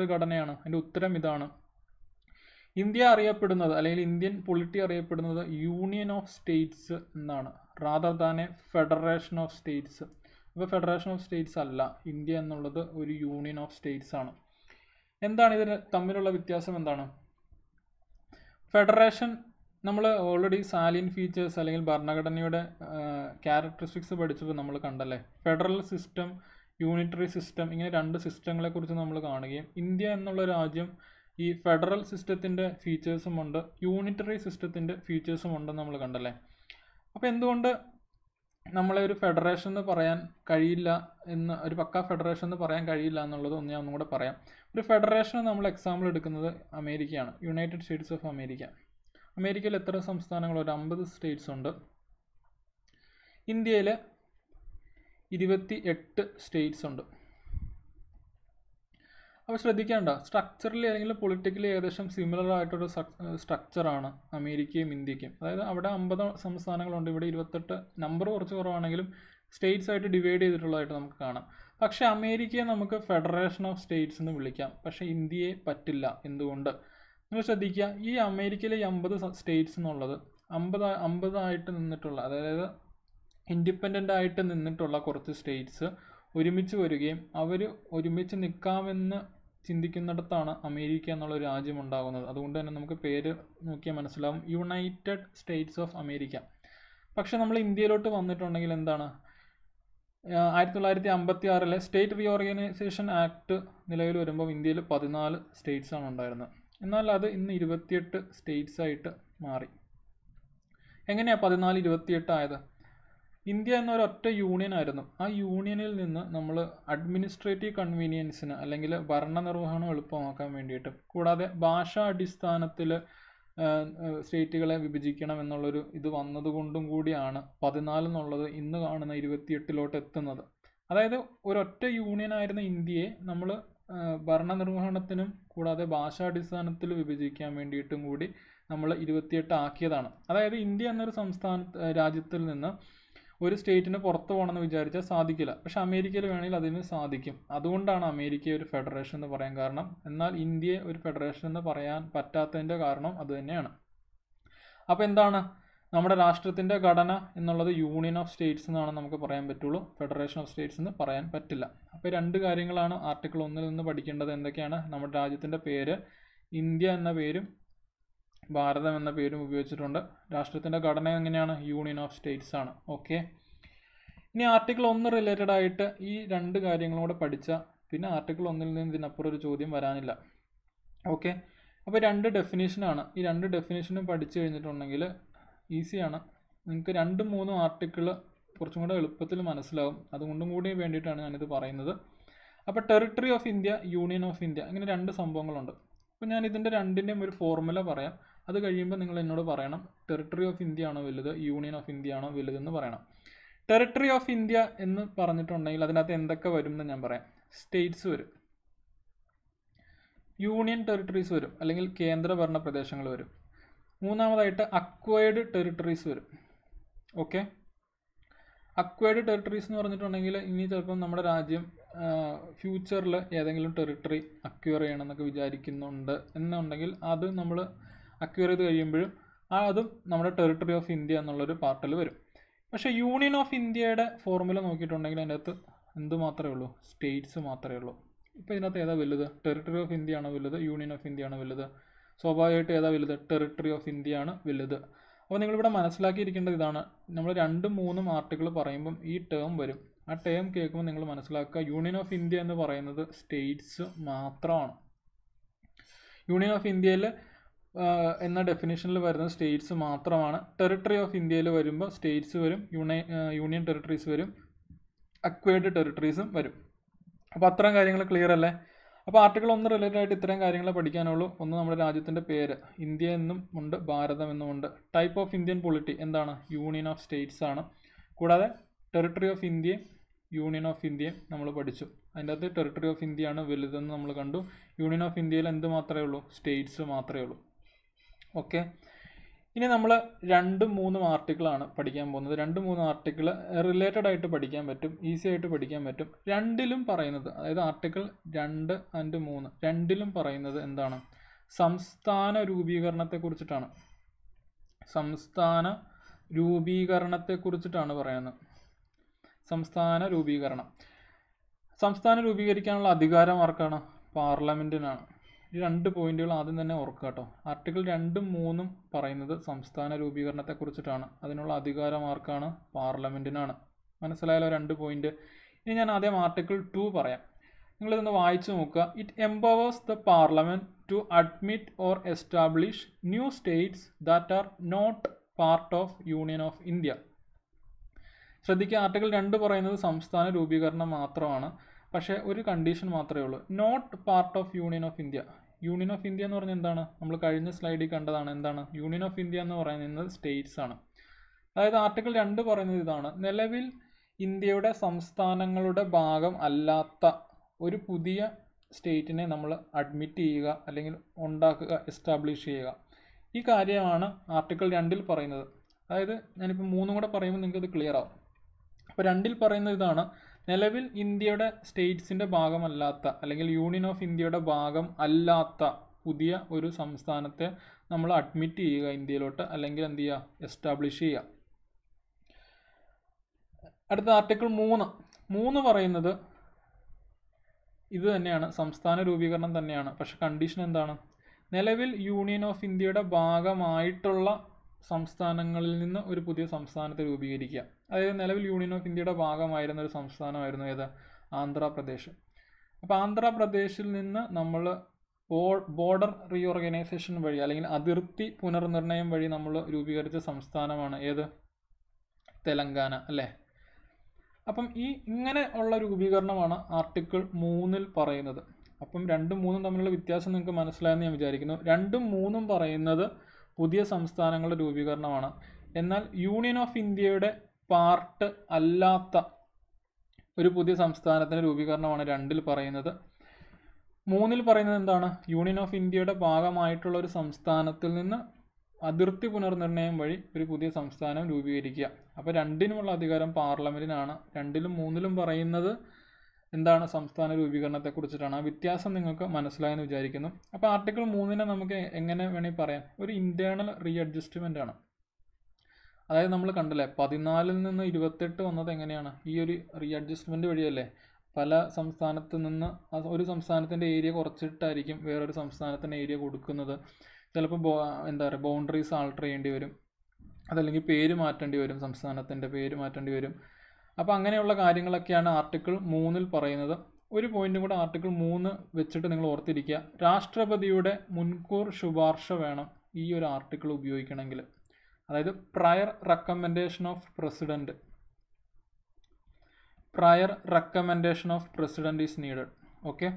Speaker 1: ഒരു ഘടനയാണ് അതിൻ്റെ ഉത്തരം ഇതാണ് ഇന്ത്യ അറിയപ്പെടുന്നത് അല്ലെങ്കിൽ ഇന്ത്യൻ പൊളിറ്റി അറിയപ്പെടുന്നത് യൂണിയൻ ഓഫ് സ്റ്റേറ്റ്സ് എന്നാണ് rather than a federation of states അപ്പോൾ ഫെഡറേഷൻ ഓഫ് സ്റ്റേറ്റ്സ് അല്ല ഇന്ത്യ എന്നുള്ളത് ഒരു യൂണിയൻ ഓഫ് സ്റ്റേറ്റ്സ് ആണ് എന്താണ് ഇതിന് തമ്മിലുള്ള വ്യത്യാസം എന്താണ് ഫെഡറേഷൻ നമ്മൾ ഓൾറെഡി സാലിൻ ഫീച്ചേഴ്സ് അല്ലെങ്കിൽ ഭരണഘടനയുടെ ക്യാരക്ടറിസ്റ്റിക്സ് പഠിച്ചപ്പോൾ നമ്മൾ കണ്ടല്ലേ ഫെഡറൽ സിസ്റ്റം യൂണിറ്ററി സിസ്റ്റം ഇങ്ങനെ രണ്ട് സിസ്റ്റങ്ങളെക്കുറിച്ച് നമ്മൾ കാണുകയും ഇന്ത്യ എന്നുള്ള രാജ്യം ഈ ഫെഡറൽ സിസ്റ്റത്തിൻ്റെ ഫീച്ചേഴ്സും ഉണ്ട് യൂണിറ്ററി സിസ്റ്റത്തിൻ്റെ ഫീച്ചേഴ്സും ഉണ്ടെന്ന് നമ്മൾ കണ്ടല്ലേ അപ്പോൾ എന്തുകൊണ്ട് നമ്മളെ ഒരു ഫെഡറേഷൻ എന്ന് പറയാൻ കഴിയില്ല എന്ന് ഒരു പക്ക ഫെഡറേഷൻ എന്ന് പറയാൻ കഴിയില്ല എന്നുള്ളത് ഒന്ന് ഞാൻ ഒന്നും കൂടെ പറയാം ഒരു ഫെഡറേഷൻ നമ്മൾ എക്സാമ്പിൾ എടുക്കുന്നത് അമേരിക്കയാണ് യുണൈറ്റഡ് സ്റ്റേറ്റ്സ് ഓഫ് അമേരിക്ക അമേരിക്കയിൽ എത്ര സംസ്ഥാനങ്ങൾ ഒരു അമ്പത് സ്റ്റേറ്റ്സ് ഉണ്ട് ഇന്ത്യയിൽ ഇരുപത്തി എട്ട് സ്റ്റേറ്റ്സ് ഉണ്ട് അപ്പോൾ ശ്രദ്ധിക്കേണ്ട സ്ട്രക്ചറിൽ അല്ലെങ്കിൽ പൊളിറ്റിക്കലി ഏകദേശം സിമിലർ ആയിട്ടൊരു സ്ട്രക്ചറാണ് അമേരിക്കയും ഇന്ത്യയ്ക്കും അതായത് അവിടെ അമ്പത് സംസ്ഥാനങ്ങളുണ്ട് ഇവിടെ ഇരുപത്തെട്ട് നമ്പർ കുറച്ച് കുറവാണെങ്കിലും സ്റ്റേറ്റ്സ് ആയിട്ട് ഡിവൈഡ് ചെയ്തിട്ടുള്ളതായിട്ട് നമുക്ക് കാണാം പക്ഷേ അമേരിക്കയെ നമുക്ക് ഫെഡറേഷൻ ഓഫ് സ്റ്റേറ്റ്സ് എന്ന് വിളിക്കാം പക്ഷേ ഇന്ത്യയെ പറ്റില്ല എന്തുകൊണ്ട് നിങ്ങൾ ശ്രദ്ധിക്കുക ഈ അമേരിക്കയിലെ ഈ അമ്പത് സ്റ്റേറ്റ്സ് എന്നുള്ളത് അമ്പത് അമ്പതായിട്ട് നിന്നിട്ടുള്ള അതായത് ഇൻഡിപെൻഡൻ്റ് ആയിട്ട് നിന്നിട്ടുള്ള കുറച്ച് സ്റ്റേറ്റ്സ് ഒരുമിച്ച് വരികയും അവർ ഒരുമിച്ച് നിൽക്കാമെന്ന് ചിന്തിക്കുന്നിടത്താണ് അമേരിക്ക എന്നുള്ള ഒരു രാജ്യം ഉണ്ടാകുന്നത് അതുകൊണ്ട് തന്നെ നമുക്ക് പേര് നോക്കിയാൽ മനസ്സിലാവും യുണൈറ്റഡ് സ്റ്റേറ്റ്സ് ഓഫ് അമേരിക്ക പക്ഷേ നമ്മൾ ഇന്ത്യയിലോട്ട് വന്നിട്ടുണ്ടെങ്കിൽ എന്താണ് ആയിരത്തി തൊള്ളായിരത്തി അമ്പത്തി ആറിലെ സ്റ്റേറ്റ് റീഓർഗനൈസേഷൻ ആക്ട് നിലവിൽ വരുമ്പോൾ ഇന്ത്യയിൽ പതിനാല് സ്റ്റേറ്റ്സാണ് ഉണ്ടായിരുന്നത് എന്നാൽ അത് ഇന്ന് ഇരുപത്തിയെട്ട് സ്റ്റേറ്റ്സ് ആയിട്ട് മാറി എങ്ങനെയാണ് പതിനാല് ഇരുപത്തിയെട്ട് ആയത് ഇന്ത്യ എന്ന ഒരൊറ്റ യൂണിയൻ ആയിരുന്നു ആ യൂണിയനിൽ നിന്ന് നമ്മൾ അഡ്മിനിസ്ട്രേറ്റീവ് കൺവീനിയൻസിന് അല്ലെങ്കിൽ ഭരണനിർവഹണം എളുപ്പമാക്കാൻ വേണ്ടിയിട്ട് കൂടാതെ ഭാഷാ അടിസ്ഥാനത്തിൽ സ്റ്റേറ്റുകളെ വിഭജിക്കണം എന്നുള്ളൊരു ഇത് വന്നതുകൊണ്ടും കൂടിയാണ് പതിനാല് എന്നുള്ളത് ഇന്ന് കാണുന്ന ഇരുപത്തിയെട്ടിലോട്ട് എത്തുന്നത് അതായത് ഒരൊറ്റ ആയിരുന്ന ഇന്ത്യയെ നമ്മൾ ഭരണനിർവഹണത്തിനും കൂടാതെ ഭാഷാടിസ്ഥാനത്തിൽ വിഭജിക്കാൻ വേണ്ടിയിട്ടും കൂടി നമ്മൾ ഇരുപത്തിയെട്ട് ആക്കിയതാണ് അതായത് ഇന്ത്യ എന്നൊരു സംസ്ഥാന രാജ്യത്തിൽ നിന്ന് ഒരു സ്റ്റേറ്റിന് പുറത്ത് പോകണമെന്ന് വിചാരിച്ചാൽ സാധിക്കില്ല പക്ഷെ അമേരിക്കയിൽ വേണമെങ്കിൽ അതിന് സാധിക്കും അതുകൊണ്ടാണ് അമേരിക്കയെ ഒരു ഫെഡറേഷൻ എന്ന് പറയാൻ കാരണം എന്നാൽ ഇന്ത്യയെ ഒരു ഫെഡറേഷൻ എന്ന് പറയാൻ പറ്റാത്തതിൻ്റെ കാരണം അതുതന്നെയാണ് അപ്പോൾ എന്താണ് നമ്മുടെ രാഷ്ട്രത്തിൻ്റെ ഘടന എന്നുള്ളത് യൂണിയൻ ഓഫ് സ്റ്റേറ്റ്സ് എന്നാണ് നമുക്ക് പറയാൻ പറ്റുള്ളൂ ഫെഡറേഷൻ ഓഫ് സ്റ്റേറ്റ്സ് എന്ന് പറയാൻ പറ്റില്ല അപ്പോൾ രണ്ട് കാര്യങ്ങളാണ് ആർട്ടിക്കിൾ ഒന്നിൽ നിന്ന് പഠിക്കേണ്ടത് എന്തൊക്കെയാണ് നമ്മുടെ രാജ്യത്തിൻ്റെ പേര് ഇന്ത്യ എന്ന പേരും ഭാരതം എന്ന പേരും ഉപയോഗിച്ചിട്ടുണ്ട് രാഷ്ട്രത്തിൻ്റെ ഘടന എങ്ങനെയാണ് യൂണിയൻ ഓഫ് സ്റ്റേറ്റ്സ് ആണ് ഓക്കെ ഇനി ആർട്ടിക്കിൾ ഒന്ന് റിലേറ്റഡ് ആയിട്ട് ഈ രണ്ട് കാര്യങ്ങളും കൂടെ പഠിച്ചാൽ പിന്നെ ആർട്ടിക്കിൾ ഒന്നിൽ നിന്ന് ഇതിനപ്പുറം ഒരു ചോദ്യം വരാനില്ല ഓക്കെ അപ്പോൾ രണ്ട് ഡെഫിനേഷനാണ് ഈ രണ്ട് ഡെഫിനേഷനും പഠിച്ചു കഴിഞ്ഞിട്ടുണ്ടെങ്കിൽ ഈസിയാണ് നിങ്ങൾക്ക് രണ്ടും മൂന്നും ആർട്ടിക്കിൾ കുറച്ചും കൂടെ എളുപ്പത്തിൽ മനസ്സിലാവും അതുകൊണ്ടും കൂടി വേണ്ടിയിട്ടാണ് ഞാനിത് പറയുന്നത് അപ്പോൾ territory of India union of India ഇങ്ങനെ രണ്ട് സംഭവങ്ങളുണ്ട് അപ്പോൾ ഞാൻ ഇതിൻ്റെ രണ്ടിൻ്റെയും ഒരു ഫോർമുല പറയാം അത് കഴിയുമ്പോൾ നിങ്ങൾ എന്നോട് പറയണം ടെറിട്ടറി ഓഫ് ഇന്ത്യ ആണോ വലുത് യൂണിയൻ ഓഫ് ഇന്ത്യ ആണോ വലുതെന്ന് പറയണം ടെറിട്ടറി ഓഫ് ഇന്ത്യ എന്ന് പറഞ്ഞിട്ടുണ്ടെങ്കിൽ അതിനകത്ത് എന്തൊക്കെ വരും എന്ന് ഞാൻ പറയാം സ്റ്റേറ്റ്സ് വരും യൂണിയൻ ടെറിട്ടറീസ് വരും അല്ലെങ്കിൽ കേന്ദ്രഭരണ പ്രദേശങ്ങൾ വരും മൂന്നാമതായിട്ട് അക്വയർഡ് ടെറിട്ടറീസ് വരും ഓക്കെ അക്വയർഡ് ടെറിട്ടറീസ് എന്ന് പറഞ്ഞിട്ടുണ്ടെങ്കിൽ ഇനി ചിലപ്പം നമ്മുടെ രാജ്യം ഫ്യൂച്ചറിൽ ഏതെങ്കിലും ടെറിട്ടറി അക്വയർ ചെയ്യണമെന്നൊക്കെ വിചാരിക്കുന്നുണ്ട് എന്നുണ്ടെങ്കിൽ അത് നമ്മൾ അക്യർ ചെയ്ത് കഴിയുമ്പോഴും ആ അതും നമ്മുടെ ടെറിട്ടറി ഓഫ് ഇന്ത്യ എന്നുള്ളൊരു പാർട്ടിൽ വരും പക്ഷേ യൂണിയൻ ഓഫ് ഇന്ത്യയുടെ ഫോർമുല നോക്കിയിട്ടുണ്ടെങ്കിൽ അതിൻ്റെ അകത്ത് എന്ത് മാത്രമേ ഉള്ളൂ സ്റ്റേറ്റ്സ് മാത്രമേ ഉള്ളൂ ഇപ്പോൾ ഇതിനകത്ത് ഏതാ വലുത് ടെറിട്ടറി ഓഫ് ഇന്ത്യ ആണോ വലുത് യൂണിയൻ ഓഫ് ഇന്ത്യ ആണോ വലുത് സ്വാഭാവികമായിട്ട് ഏതാ വലുത് ടെറിട്ടറി ഓഫ് ഇന്ത്യ ആണ് വലുത് അപ്പോൾ നിങ്ങളിവിടെ മനസ്സിലാക്കിയിരിക്കേണ്ടത് ഇതാണ് നമ്മൾ രണ്ടും മൂന്നും ആർട്ടിക്കിൾ പറയുമ്പം ഈ ടേം വരും ആ ടേം കേൾക്കുമ്പോൾ നിങ്ങൾ മനസ്സിലാക്കുക യൂണിയൻ ഓഫ് ഇന്ത്യ എന്ന് പറയുന്നത് സ്റ്റേറ്റ്സ് മാത്രമാണ് യൂണിയൻ ഓഫ് ഇന്ത്യയിൽ എന്ന ഡെഫിനേഷനിൽ വരുന്ന സ്റ്റേറ്റ്സ് മാത്രമാണ് ടെറിട്ടറി ഓഫ് ഇന്ത്യയിൽ വരുമ്പോൾ സ്റ്റേറ്റ്സ് വരും യൂണി യൂണിയൻ ടെറിട്ടറീസ് വരും അക്വയർഡ് ടെറിട്ടറീസും വരും അപ്പോൾ അത്രയും കാര്യങ്ങൾ ക്ലിയർ അല്ലേ അപ്പോൾ ആർട്ടിക്കിൾ ഒന്ന് റിലേറ്റഡ് ആയിട്ട് ഇത്രയും കാര്യങ്ങളെ പഠിക്കാനുള്ളൂ ഒന്ന് നമ്മുടെ രാജ്യത്തിൻ്റെ പേര് ഇന്ത്യ എന്നും ഉണ്ട് ഭാരതം എന്നും ഉണ്ട് ടൈപ്പ് ഓഫ് ഇന്ത്യൻ പൊളിറ്റി എന്താണ് യൂണിയൻ ഓഫ് സ്റ്റേറ്റ്സ് ആണ് കൂടാതെ ടെറിട്ടറി ഓഫ് ഇന്ത്യയും യൂണിയൻ ഓഫ് ഇന്ത്യയും നമ്മൾ പഠിച്ചു അതിൻ്റെ അകത്ത് ടെറിട്ടറി ഓഫ് ഇന്ത്യയാണ് വലുതെന്ന് നമ്മൾ കണ്ടു യൂണിയൻ ഓഫ് ഇന്ത്യയിൽ എന്ത് മാത്രമേ ഉള്ളൂ സ്റ്റേറ്റ്സ് മാത്രമേ ഉള്ളൂ ഓക്കെ ഇനി നമ്മൾ രണ്ടും മൂന്നും ആർട്ടിക്കിളാണ് പഠിക്കാൻ പോകുന്നത് രണ്ട് മൂന്ന് ആർട്ടിക്കിൾ റിലേറ്റഡ് ആയിട്ട് പഠിക്കാൻ പറ്റും ഈസി ആയിട്ട് പഠിക്കാൻ പറ്റും രണ്ടിലും പറയുന്നത് അതായത് ആർട്ടിക്കിൾ രണ്ട് ആൻഡ് മൂന്ന് രണ്ടിലും പറയുന്നത് എന്താണ് സംസ്ഥാന കുറിച്ചിട്ടാണ് സംസ്ഥാന കുറിച്ചിട്ടാണ് പറയുന്നത് സംസ്ഥാന രൂപീകരണം സംസ്ഥാനം രൂപീകരിക്കാനുള്ള അധികാരം ആർക്കാണ് പാർലമെൻറ്റിനാണ് ഈ രണ്ട് പോയിന്റുകൾ ആദ്യം തന്നെ ഓർക്കുക കേട്ടോ ആർട്ടിക്കിൾ രണ്ടും മൂന്നും പറയുന്നത് സംസ്ഥാന രൂപീകരണത്തെക്കുറിച്ചിട്ടാണ് അതിനുള്ള അധികാരം ആർക്കാണ് പാർലമെൻറ്റിനാണ് മനസ്സിലായാലോ രണ്ട് പോയിന്റ് ഇനി ഞാൻ ആദ്യം ആർട്ടിക്കിൾ ടു പറയാം നിങ്ങളിതൊന്ന് വായിച്ചു നോക്കുക it empowers the parliament to admit or establish new states that are not part of union of India ശ്രദ്ധിക്കുക ആർട്ടിക്കിൾ രണ്ട് പറയുന്നത് സംസ്ഥാന രൂപീകരണം മാത്രമാണ് പക്ഷേ ഒരു കണ്ടീഷൻ മാത്രമേ ഉള്ളൂ not part of union of India union of India എന്ന് പറഞ്ഞാൽ എന്താണ് നമ്മൾ കഴിഞ്ഞ സ്ലൈഡിൽ കണ്ടതാണ് എന്താണ് യൂണിയൻ ഓഫ് ഇന്ത്യ എന്ന് പറയുന്നത് സ്റ്റേറ്റ്സ് ആണ് അതായത് ആർട്ടിക്കിൾ രണ്ട് പറയുന്നത് ഇതാണ് നിലവിൽ ഇന്ത്യയുടെ സംസ്ഥാനങ്ങളുടെ ഭാഗം അല്ലാത്ത ഒരു പുതിയ സ്റ്റേറ്റിനെ നമ്മൾ അഡ്മിറ്റ് ചെയ്യുക അല്ലെങ്കിൽ ഉണ്ടാക്കുക എസ്റ്റാബ്ലിഷ് ചെയ്യുക ഈ കാര്യമാണ് ആർട്ടിക്കിൾ രണ്ടിൽ പറയുന്നത് അതായത് ഞാനിപ്പോൾ മൂന്നും കൂടെ പറയുമ്പോൾ നിങ്ങൾക്കത് ക്ലിയർ ആവും അപ്പോൾ രണ്ടിൽ പറയുന്നത് ഇതാണ് നിലവിൽ ഇന്ത്യയുടെ സ്റ്റേറ്റ്സിൻ്റെ ഭാഗമല്ലാത്ത അല്ലെങ്കിൽ യൂണിയൻ ഓഫ് ഇന്ത്യയുടെ ഭാഗം അല്ലാത്ത പുതിയ ഒരു സംസ്ഥാനത്തെ നമ്മൾ അഡ്മിറ്റ് ചെയ്യുക ഇന്ത്യയിലോട്ട് അല്ലെങ്കിൽ എന്ത് ചെയ്യുക എസ്റ്റാബ്ലിഷ് ചെയ്യുക അടുത്ത ആർട്ടിക്കിൾ മൂന്ന് മൂന്ന് പറയുന്നത് ഇത് തന്നെയാണ് സംസ്ഥാന രൂപീകരണം തന്നെയാണ് പക്ഷെ കണ്ടീഷൻ എന്താണ് നിലവിൽ യൂണിയൻ ഓഫ് ഇന്ത്യയുടെ ഭാഗമായിട്ടുള്ള സംസ്ഥാനങ്ങളിൽ നിന്ന് ഒരു പുതിയ സംസ്ഥാനത്തെ രൂപീകരിക്കുക അതായത് നിലവിൽ യൂണിയൻ ഓഫ് ഇന്ത്യയുടെ ഭാഗമായിരുന്ന ഒരു സംസ്ഥാനമായിരുന്നു ഏത് ആന്ധ്രാപ്രദേശ് അപ്പോൾ ആന്ധ്രാപ്രദേശിൽ നിന്ന് നമ്മൾ ബോർഡർ റീഓർഗനൈസേഷൻ വഴി അല്ലെങ്കിൽ അതിർത്തി പുനർനിർണയം വഴി നമ്മൾ രൂപീകരിച്ച സംസ്ഥാനമാണ് ഏത് തെലങ്കാന അല്ലേ അപ്പം ഈ ഇങ്ങനെ ഉള്ള രൂപീകരണമാണ് ആർട്ടിക്കിൾ മൂന്നിൽ പറയുന്നത് അപ്പം രണ്ടും മൂന്നും തമ്മിലുള്ള വ്യത്യാസം നിങ്ങൾക്ക് മനസ്സിലായെന്ന് ഞാൻ വിചാരിക്കുന്നു രണ്ടും മൂന്നും പറയുന്നത് പുതിയ സംസ്ഥാനങ്ങളുടെ രൂപീകരണമാണ് എന്നാൽ യൂണിയൻ ഓഫ് ഇന്ത്യയുടെ പാർട്ട് അല്ലാത്ത ഒരു പുതിയ സംസ്ഥാനത്തിൻ്റെ രൂപീകരണമാണ് രണ്ടിൽ പറയുന്നത് മൂന്നിൽ പറയുന്നത് എന്താണ് യൂണിയൻ ഓഫ് ഇന്ത്യയുടെ ഭാഗമായിട്ടുള്ള ഒരു സംസ്ഥാനത്തിൽ നിന്ന് അതിർത്തി പുനർനിർണയം വഴി ഒരു പുതിയ സംസ്ഥാനം രൂപീകരിക്കുക അപ്പോൾ രണ്ടിനുമുള്ള അധികാരം പാർലമെൻറ്റിനാണ് രണ്ടിലും മൂന്നിലും പറയുന്നത് എന്താണ് സംസ്ഥാന കുറിച്ചിട്ടാണ് ആ വ്യത്യാസം നിങ്ങൾക്ക് മനസ്സിലായെന്ന് വിചാരിക്കുന്നു അപ്പോൾ ആർട്ടിക്കിൾ മൂന്നിനെ നമുക്ക് എങ്ങനെ വേണമെങ്കിൽ പറയാം ഒരു ഇൻറ്റേർണൽ റീ ആണ് അതായത് നമ്മൾ കണ്ടല്ലേ പതിനാലിൽ നിന്ന് ഇരുപത്തെട്ട് വന്നത് എങ്ങനെയാണ് ഈ ഒരു റീ വഴിയല്ലേ പല സംസ്ഥാനത്ത് നിന്ന് ഒരു സംസ്ഥാനത്തിൻ്റെ ഏരിയ കുറച്ചിട്ടായിരിക്കും വേറൊരു സംസ്ഥാനത്തിൻ്റെ ഏരിയ കൊടുക്കുന്നത് ചിലപ്പോൾ എന്താ പറയുക ബൗണ്ടറീസ് ആൾട്ടർ ചെയ്യേണ്ടി വരും അതല്ലെങ്കിൽ പേര് മാറ്റേണ്ടി വരും സംസ്ഥാനത്തിൻ്റെ പേര് മാറ്റേണ്ടി വരും അപ്പോൾ അങ്ങനെയുള്ള കാര്യങ്ങളൊക്കെയാണ് ആർട്ടിക്കിൾ മൂന്നിൽ പറയുന്നത് ഒരു പോയിന്റും കൂടെ ആർട്ടിക്കിൾ മൂന്ന് വെച്ചിട്ട് നിങ്ങൾ ഓർത്തിരിക്കുക രാഷ്ട്രപതിയുടെ മുൻകൂർ ശുപാർശ വേണം ഈ ഒരു ആർട്ടിക്കിൾ ഉപയോഗിക്കണമെങ്കിൽ അതായത് prior recommendation of president prior recommendation of president is needed okay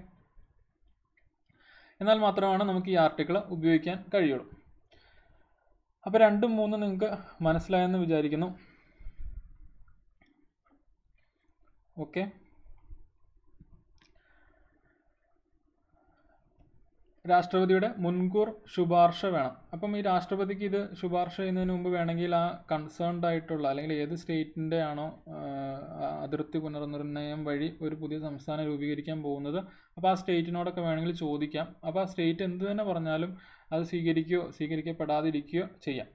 Speaker 1: എന്നാൽ മാത്രമാണ് നമുക്ക് ഈ ആർട്ടിക്കിൾ ഉപയോഗിക്കാൻ കഴിയുള്ളൂ അപ്പോൾ രണ്ടും മൂന്നും നിങ്ങൾക്ക് മനസ്സിലായെന്ന് വിചാരിക്കുന്നു okay രാഷ്ട്രപതിയുടെ മുൻകൂർ ശുപാർശ വേണം അപ്പം ഈ രാഷ്ട്രപതിക്ക് ഇത് ശുപാർശ ചെയ്യുന്നതിന് മുമ്പ് വേണമെങ്കിൽ ആ കൺസേൺഡ് ആയിട്ടുള്ള അല്ലെങ്കിൽ ഏത് സ്റ്റേറ്റിൻ്റെ ആണോ അതിർത്തി പുനർനിർണ്ണയം വഴി ഒരു പുതിയ സംസ്ഥാനം രൂപീകരിക്കാൻ പോകുന്നത് അപ്പോൾ ആ സ്റ്റേറ്റിനോടൊക്കെ വേണമെങ്കിൽ ചോദിക്കാം അപ്പോൾ ആ സ്റ്റേറ്റ് എന്ത് തന്നെ പറഞ്ഞാലും അത് സ്വീകരിക്കുകയോ സ്വീകരിക്കപ്പെടാതിരിക്കുകയോ ചെയ്യാം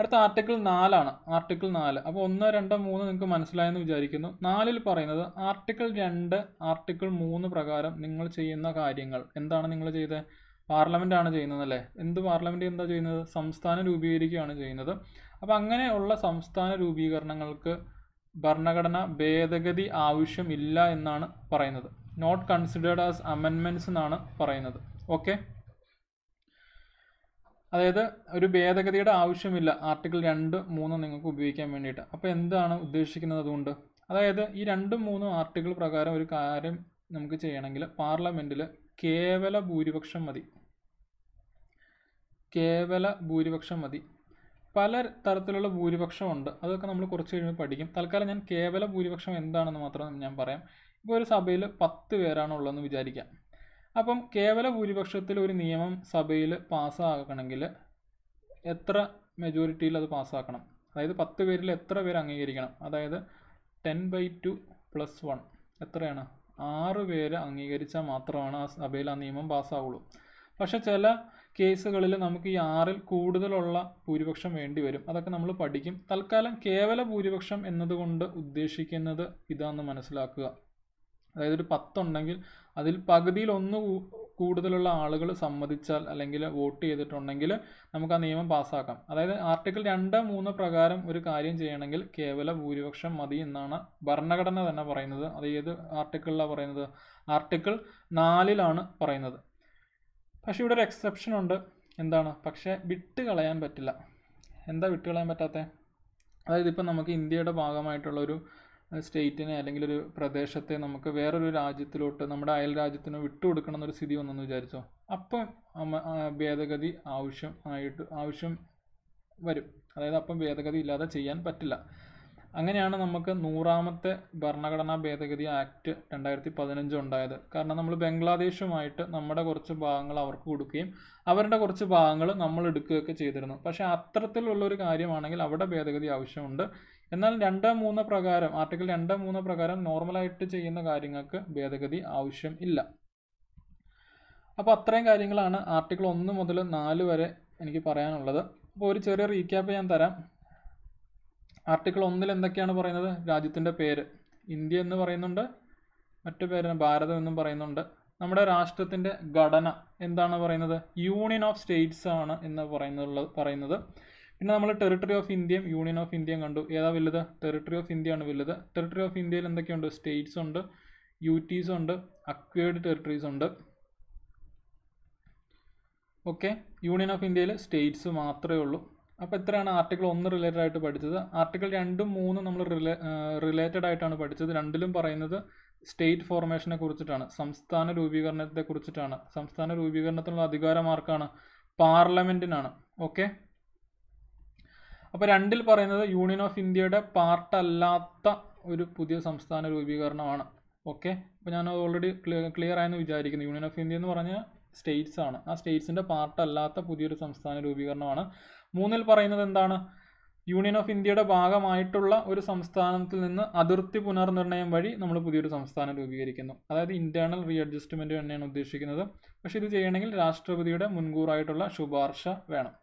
Speaker 1: അടുത്ത ആർട്ടിക്കിൾ നാലാണ് ആർട്ടിക്കിൾ നാല് അപ്പോൾ ഒന്ന് രണ്ട് മൂന്ന് നിങ്ങൾക്ക് മനസ്സിലായെന്ന് വിചാരിക്കുന്നു നാലിൽ പറയുന്നത് ആർട്ടിക്കിൾ രണ്ട് ആർട്ടിക്കിൾ മൂന്ന് പ്രകാരം നിങ്ങൾ ചെയ്യുന്ന കാര്യങ്ങൾ എന്താണ് നിങ്ങൾ ചെയ്തത് പാർലമെൻ്റ് ആണ് ചെയ്യുന്നത് അല്ലേ എന്ത് പാർലമെൻറ്റ് എന്താ ചെയ്യുന്നത് സംസ്ഥാനം രൂപീകരിക്കുകയാണ് ചെയ്യുന്നത് അപ്പോൾ അങ്ങനെയുള്ള സംസ്ഥാന രൂപീകരണങ്ങൾക്ക് ഭരണഘടന ഭേദഗതി ആവശ്യമില്ല എന്നാണ് പറയുന്നത് നോട്ട് കൺസിഡേർഡ് ആസ് അമെൻമെൻറ്റ്സ് എന്നാണ് പറയുന്നത് ഓക്കെ അതായത് ഒരു ഭേദഗതിയുടെ ആവശ്യമില്ല ആർട്ടിക്കിൾ രണ്ട് മൂന്ന് നിങ്ങൾക്ക് ഉപയോഗിക്കാൻ വേണ്ടിയിട്ട് അപ്പോൾ എന്താണ് ഉദ്ദേശിക്കുന്നത് അതുകൊണ്ട് അതായത് ഈ രണ്ടും മൂന്നും ആർട്ടിക്കിൾ പ്രകാരം ഒരു കാര്യം നമുക്ക് ചെയ്യണമെങ്കിൽ പാർലമെൻറ്റിൽ കേവല ഭൂരിപക്ഷം മതി കേവല ഭൂരിപക്ഷം മതി പല തരത്തിലുള്ള ഭൂരിപക്ഷം ഉണ്ട് അതൊക്കെ നമ്മൾ കുറച്ച് കഴിയുമ്പോൾ പഠിക്കും തൽക്കാലം ഞാൻ കേവല ഭൂരിപക്ഷം എന്താണെന്ന് മാത്രം ഞാൻ പറയാം ഇപ്പോൾ ഒരു സഭയിൽ പത്ത് പേരാണ് ഉള്ളതെന്ന് വിചാരിക്കാം അപ്പം കേവല ഭൂരിപക്ഷത്തിൽ ഒരു നിയമം സഭയിൽ പാസ്സാക്കണമെങ്കിൽ എത്ര മെജോറിറ്റിയിൽ അത് പാസ്സാക്കണം അതായത് പത്ത് പേരിൽ എത്ര പേർ അംഗീകരിക്കണം അതായത് ten by two plus one എത്രയാണ് ആറ് പേര് അംഗീകരിച്ചാൽ മാത്രമാണ് ആ സഭയിൽ ആ നിയമം പാസ്സാവുള്ളൂ പക്ഷേ ചില കേസുകളിൽ നമുക്ക് ഈ ആറിൽ കൂടുതലുള്ള ഭൂരിപക്ഷം വേണ്ടി വരും അതൊക്കെ നമ്മൾ പഠിക്കും തൽക്കാലം കേവല ഭൂരിപക്ഷം എന്നതുകൊണ്ട് ഉദ്ദേശിക്കുന്നത് ഇതാണെന്ന് മനസ്സിലാക്കുക അതായത് ഒരു പത്തുണ്ടെങ്കിൽ അതിൽ പകുതിയിൽ ഒന്ന് കൂടുതലുള്ള ആളുകൾ സമ്മതിച്ചാൽ അല്ലെങ്കിൽ വോട്ട് ചെയ്തിട്ടുണ്ടെങ്കിൽ നമുക്ക് ആ നിയമം പാസ്സാക്കാം അതായത് ആർട്ടിക്കിൾ രണ്ട് മൂന്ന് പ്രകാരം ഒരു കാര്യം ചെയ്യണമെങ്കിൽ കേവല ഭൂരിപക്ഷം മതി എന്നാണ് ഭരണഘടന തന്നെ പറയുന്നത് അത് ഏത് ആർട്ടിക്കിളിലാണ് പറയുന്നത് ആർട്ടിക്കിൾ നാലിലാണ് പറയുന്നത് പക്ഷേ ഇവിടെ ഒരു എക്സെപ്ഷൻ ഉണ്ട് എന്താണ് പക്ഷേ വിട്ട് കളയാൻ പറ്റില്ല എന്താ വിട്ട് കളയാൻ പറ്റാത്തത് അതായത് ഇപ്പം നമുക്ക് ഇന്ത്യയുടെ ഭാഗമായിട്ടുള്ളൊരു സ്റ്റേറ്റിനെ അല്ലെങ്കിൽ ഒരു പ്രദേശത്തെ നമുക്ക് വേറൊരു രാജ്യത്തിലോട്ട് നമ്മുടെ അയൽ രാജ്യത്തിന് വിട്ടുകൊടുക്കണം എന്നൊരു സ്ഥിതി വന്നെന്ന് വിചാരിച്ചോ അപ്പം ഭേദഗതി ആവശ്യം ആയിട്ട് ആവശ്യം വരും അതായത് അപ്പം ഭേദഗതി ഇല്ലാതെ ചെയ്യാൻ പറ്റില്ല അങ്ങനെയാണ് നമുക്ക് നൂറാമത്തെ ഭരണഘടനാ ഭേദഗതി ആക്ട് രണ്ടായിരത്തി പതിനഞ്ച് ഉണ്ടായത് കാരണം നമ്മൾ ബംഗ്ലാദേശുമായിട്ട് നമ്മുടെ കുറച്ച് ഭാഗങ്ങൾ അവർക്ക് കൊടുക്കുകയും അവരുടെ കുറച്ച് ഭാഗങ്ങൾ നമ്മൾ എടുക്കുകയൊക്കെ ചെയ്തിരുന്നു പക്ഷേ അത്തരത്തിലുള്ള ഒരു കാര്യമാണെങ്കിൽ അവിടെ ഭേദഗതി ആവശ്യമുണ്ട് എന്നാൽ രണ്ട് മൂന്ന് പ്രകാരം ആർട്ടിക്കിൾ രണ്ട് മൂന്ന് പ്രകാരം നോർമലായിട്ട് ചെയ്യുന്ന കാര്യങ്ങൾക്ക് ഭേദഗതി ആവശ്യം ഇല്ല അപ്പോൾ അത്രയും കാര്യങ്ങളാണ് ആർട്ടിക്കിൾ ഒന്ന് മുതൽ നാല് വരെ എനിക്ക് പറയാനുള്ളത് അപ്പോൾ ഒരു ചെറിയ റീക്യാപ്പ് ഞാൻ തരാം ആർട്ടിക്കിൾ ഒന്നിൽ എന്തൊക്കെയാണ് പറയുന്നത് രാജ്യത്തിൻ്റെ പേര് ഇന്ത്യ എന്ന് പറയുന്നുണ്ട് മറ്റു പേരാണ് ഭാരതം എന്നും പറയുന്നുണ്ട് നമ്മുടെ രാഷ്ട്രത്തിൻ്റെ ഘടന എന്താണ് പറയുന്നത് യൂണിയൻ ഓഫ് സ്റ്റേറ്റ്സ് ആണ് എന്ന് പറയുന്നത് പറയുന്നത് പിന്നെ നമ്മൾ ടെറിട്ടറി ഓഫ് ഇന്ത്യയും യൂണിയൻ ഓഫ് ഇന്ത്യയും കണ്ടു ഏതാ വലുത് ടെറിട്ടറി ഓഫ് ഇന്ത്യയാണ് വലുത് ടെറിട്ടറി ഓഫ് ഇന്ത്യയിൽ എന്തൊക്കെയുണ്ട് സ്റ്റേറ്റ്സ് ഉണ്ട് ടീസ് ഉണ്ട് അക്വേർഡ് ടെറിട്ടറീസ് ഉണ്ട് ഓക്കെ യൂണിയൻ ഓഫ് ഇന്ത്യയിൽ സ്റ്റേറ്റ്സ് മാത്രമേ ഉള്ളൂ അപ്പോൾ എത്രയാണ് ആർട്ടിക്കിൾ ഒന്ന് റിലേറ്റഡ് ആയിട്ട് പഠിച്ചത് ആർട്ടിക്കിൾ രണ്ടും മൂന്നും നമ്മൾ റിലേറ്റഡ് ആയിട്ടാണ് പഠിച്ചത് രണ്ടിലും പറയുന്നത് സ്റ്റേറ്റ് ഫോർമേഷനെ കുറിച്ചിട്ടാണ് സംസ്ഥാന രൂപീകരണത്തെ കുറിച്ചിട്ടാണ് സംസ്ഥാന രൂപീകരണത്തിനുള്ള അധികാരമാർക്കാണ് ആർക്കാണ് പാർലമെൻറ്റിനാണ് ഓക്കെ അപ്പോൾ രണ്ടിൽ പറയുന്നത് യൂണിയൻ ഓഫ് ഇന്ത്യയുടെ പാർട്ടല്ലാത്ത ഒരു പുതിയ സംസ്ഥാന രൂപീകരണമാണ് ഓക്കെ അപ്പോൾ ഞാൻ ഓൾറെഡി ക്ലിയർ ആയെന്ന് വിചാരിക്കുന്നു യൂണിയൻ ഓഫ് ഇന്ത്യ എന്ന് പറഞ്ഞ സ്റ്റേറ്റ്സ് ആണ് ആ സ്റ്റേറ്റ്സിൻ്റെ പാർട്ടല്ലാത്ത പുതിയൊരു സംസ്ഥാന രൂപീകരണമാണ് മൂന്നിൽ പറയുന്നത് എന്താണ് യൂണിയൻ ഓഫ് ഇന്ത്യയുടെ ഭാഗമായിട്ടുള്ള ഒരു സംസ്ഥാനത്തിൽ നിന്ന് അതിർത്തി പുനർനിർണയം വഴി നമ്മൾ പുതിയൊരു സംസ്ഥാനം രൂപീകരിക്കുന്നു അതായത് ഇൻറ്റേർണൽ റീ അഡ്ജസ്റ്റ്മെൻറ്റ് തന്നെയാണ് ഉദ്ദേശിക്കുന്നത് പക്ഷേ ഇത് ചെയ്യണമെങ്കിൽ രാഷ്ട്രപതിയുടെ മുൻകൂറായിട്ടുള്ള ശുപാർശ വേണം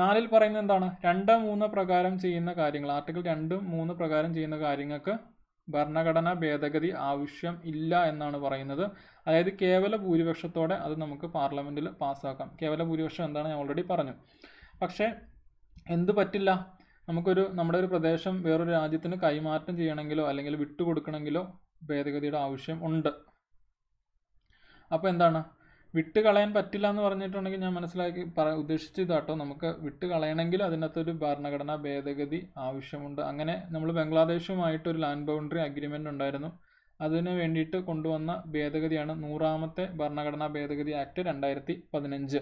Speaker 1: നാലിൽ പറയുന്നത് എന്താണ് രണ്ട് മൂന്ന് പ്രകാരം ചെയ്യുന്ന കാര്യങ്ങൾ ആർട്ടിക്കിൾ രണ്ട് മൂന്ന് പ്രകാരം ചെയ്യുന്ന കാര്യങ്ങൾക്ക് ഭരണഘടനാ ഭേദഗതി ആവശ്യം ഇല്ല എന്നാണ് പറയുന്നത് അതായത് കേവല ഭൂരിപക്ഷത്തോടെ അത് നമുക്ക് പാർലമെൻറ്റിൽ പാസ്സാക്കാം കേവല ഭൂരിപക്ഷം എന്താണ് ഞാൻ ഓൾറെഡി പറഞ്ഞു പക്ഷേ എന്ത് പറ്റില്ല നമുക്കൊരു നമ്മുടെ ഒരു പ്രദേശം വേറൊരു രാജ്യത്തിന് കൈമാറ്റം ചെയ്യണമെങ്കിലോ അല്ലെങ്കിൽ വിട്ടുകൊടുക്കണമെങ്കിലോ ഭേദഗതിയുടെ ആവശ്യം ഉണ്ട് അപ്പോൾ എന്താണ് വിട്ട് കളയാൻ പറ്റില്ല എന്ന് പറഞ്ഞിട്ടുണ്ടെങ്കിൽ ഞാൻ മനസ്സിലാക്കി പറ ഉദ്ദേശിച്ചത് കേട്ടോ നമുക്ക് വിട്ട് കളയണമെങ്കിൽ ഒരു ഭരണഘടനാ ഭേദഗതി ആവശ്യമുണ്ട് അങ്ങനെ നമ്മൾ ബംഗ്ലാദേശുമായിട്ട് ഒരു ലാൻഡ് ബൗണ്ടറി അഗ്രിമെൻ്റ് ഉണ്ടായിരുന്നു അതിന് വേണ്ടിയിട്ട് കൊണ്ടുവന്ന ഭേദഗതിയാണ് നൂറാമത്തെ ഭരണഘടനാ ഭേദഗതി ആക്ട് രണ്ടായിരത്തി പതിനഞ്ച്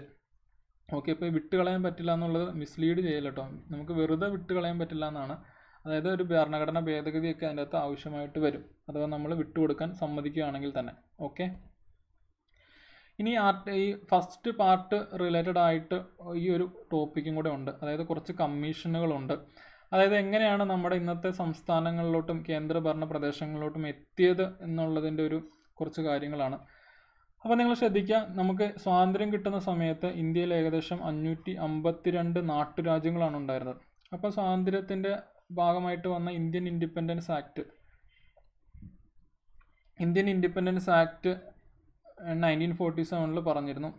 Speaker 1: ഓക്കെ ഇപ്പോൾ വിട്ട് കളയാൻ പറ്റില്ല എന്നുള്ളത് മിസ്ലീഡ് ചെയ്യില്ല കേട്ടോ നമുക്ക് വെറുതെ വിട്ട് കളയാൻ പറ്റില്ല എന്നാണ് അതായത് ഒരു ഭരണഘടനാ ഭേദഗതിയൊക്കെ അതിൻ്റെ അകത്ത് ആവശ്യമായിട്ട് വരും അഥവാ നമ്മൾ വിട്ടുകൊടുക്കാൻ സമ്മതിക്കുകയാണെങ്കിൽ തന്നെ ഓക്കെ ഇനി ആർട്ട് ഈ ഫസ്റ്റ് പാർട്ട് റിലേറ്റഡ് ആയിട്ട് ഈ ഒരു ടോപ്പിക്കും കൂടെ ഉണ്ട് അതായത് കുറച്ച് കമ്മീഷനുകളുണ്ട് അതായത് എങ്ങനെയാണ് നമ്മുടെ ഇന്നത്തെ സംസ്ഥാനങ്ങളിലോട്ടും കേന്ദ്രഭരണ പ്രദേശങ്ങളിലോട്ടും എത്തിയത് എന്നുള്ളതിൻ്റെ ഒരു കുറച്ച് കാര്യങ്ങളാണ് അപ്പോൾ നിങ്ങൾ ശ്രദ്ധിക്കുക നമുക്ക് സ്വാതന്ത്ര്യം കിട്ടുന്ന സമയത്ത് ഇന്ത്യയിൽ ഏകദേശം അഞ്ഞൂറ്റി അമ്പത്തിരണ്ട് നാട്ടുരാജ്യങ്ങളാണ് ഉണ്ടായിരുന്നത് അപ്പോൾ സ്വാതന്ത്ര്യത്തിൻ്റെ ഭാഗമായിട്ട് വന്ന Indian independence act Indian independence act nineteen forty സെവനിൽ പറഞ്ഞിരുന്നു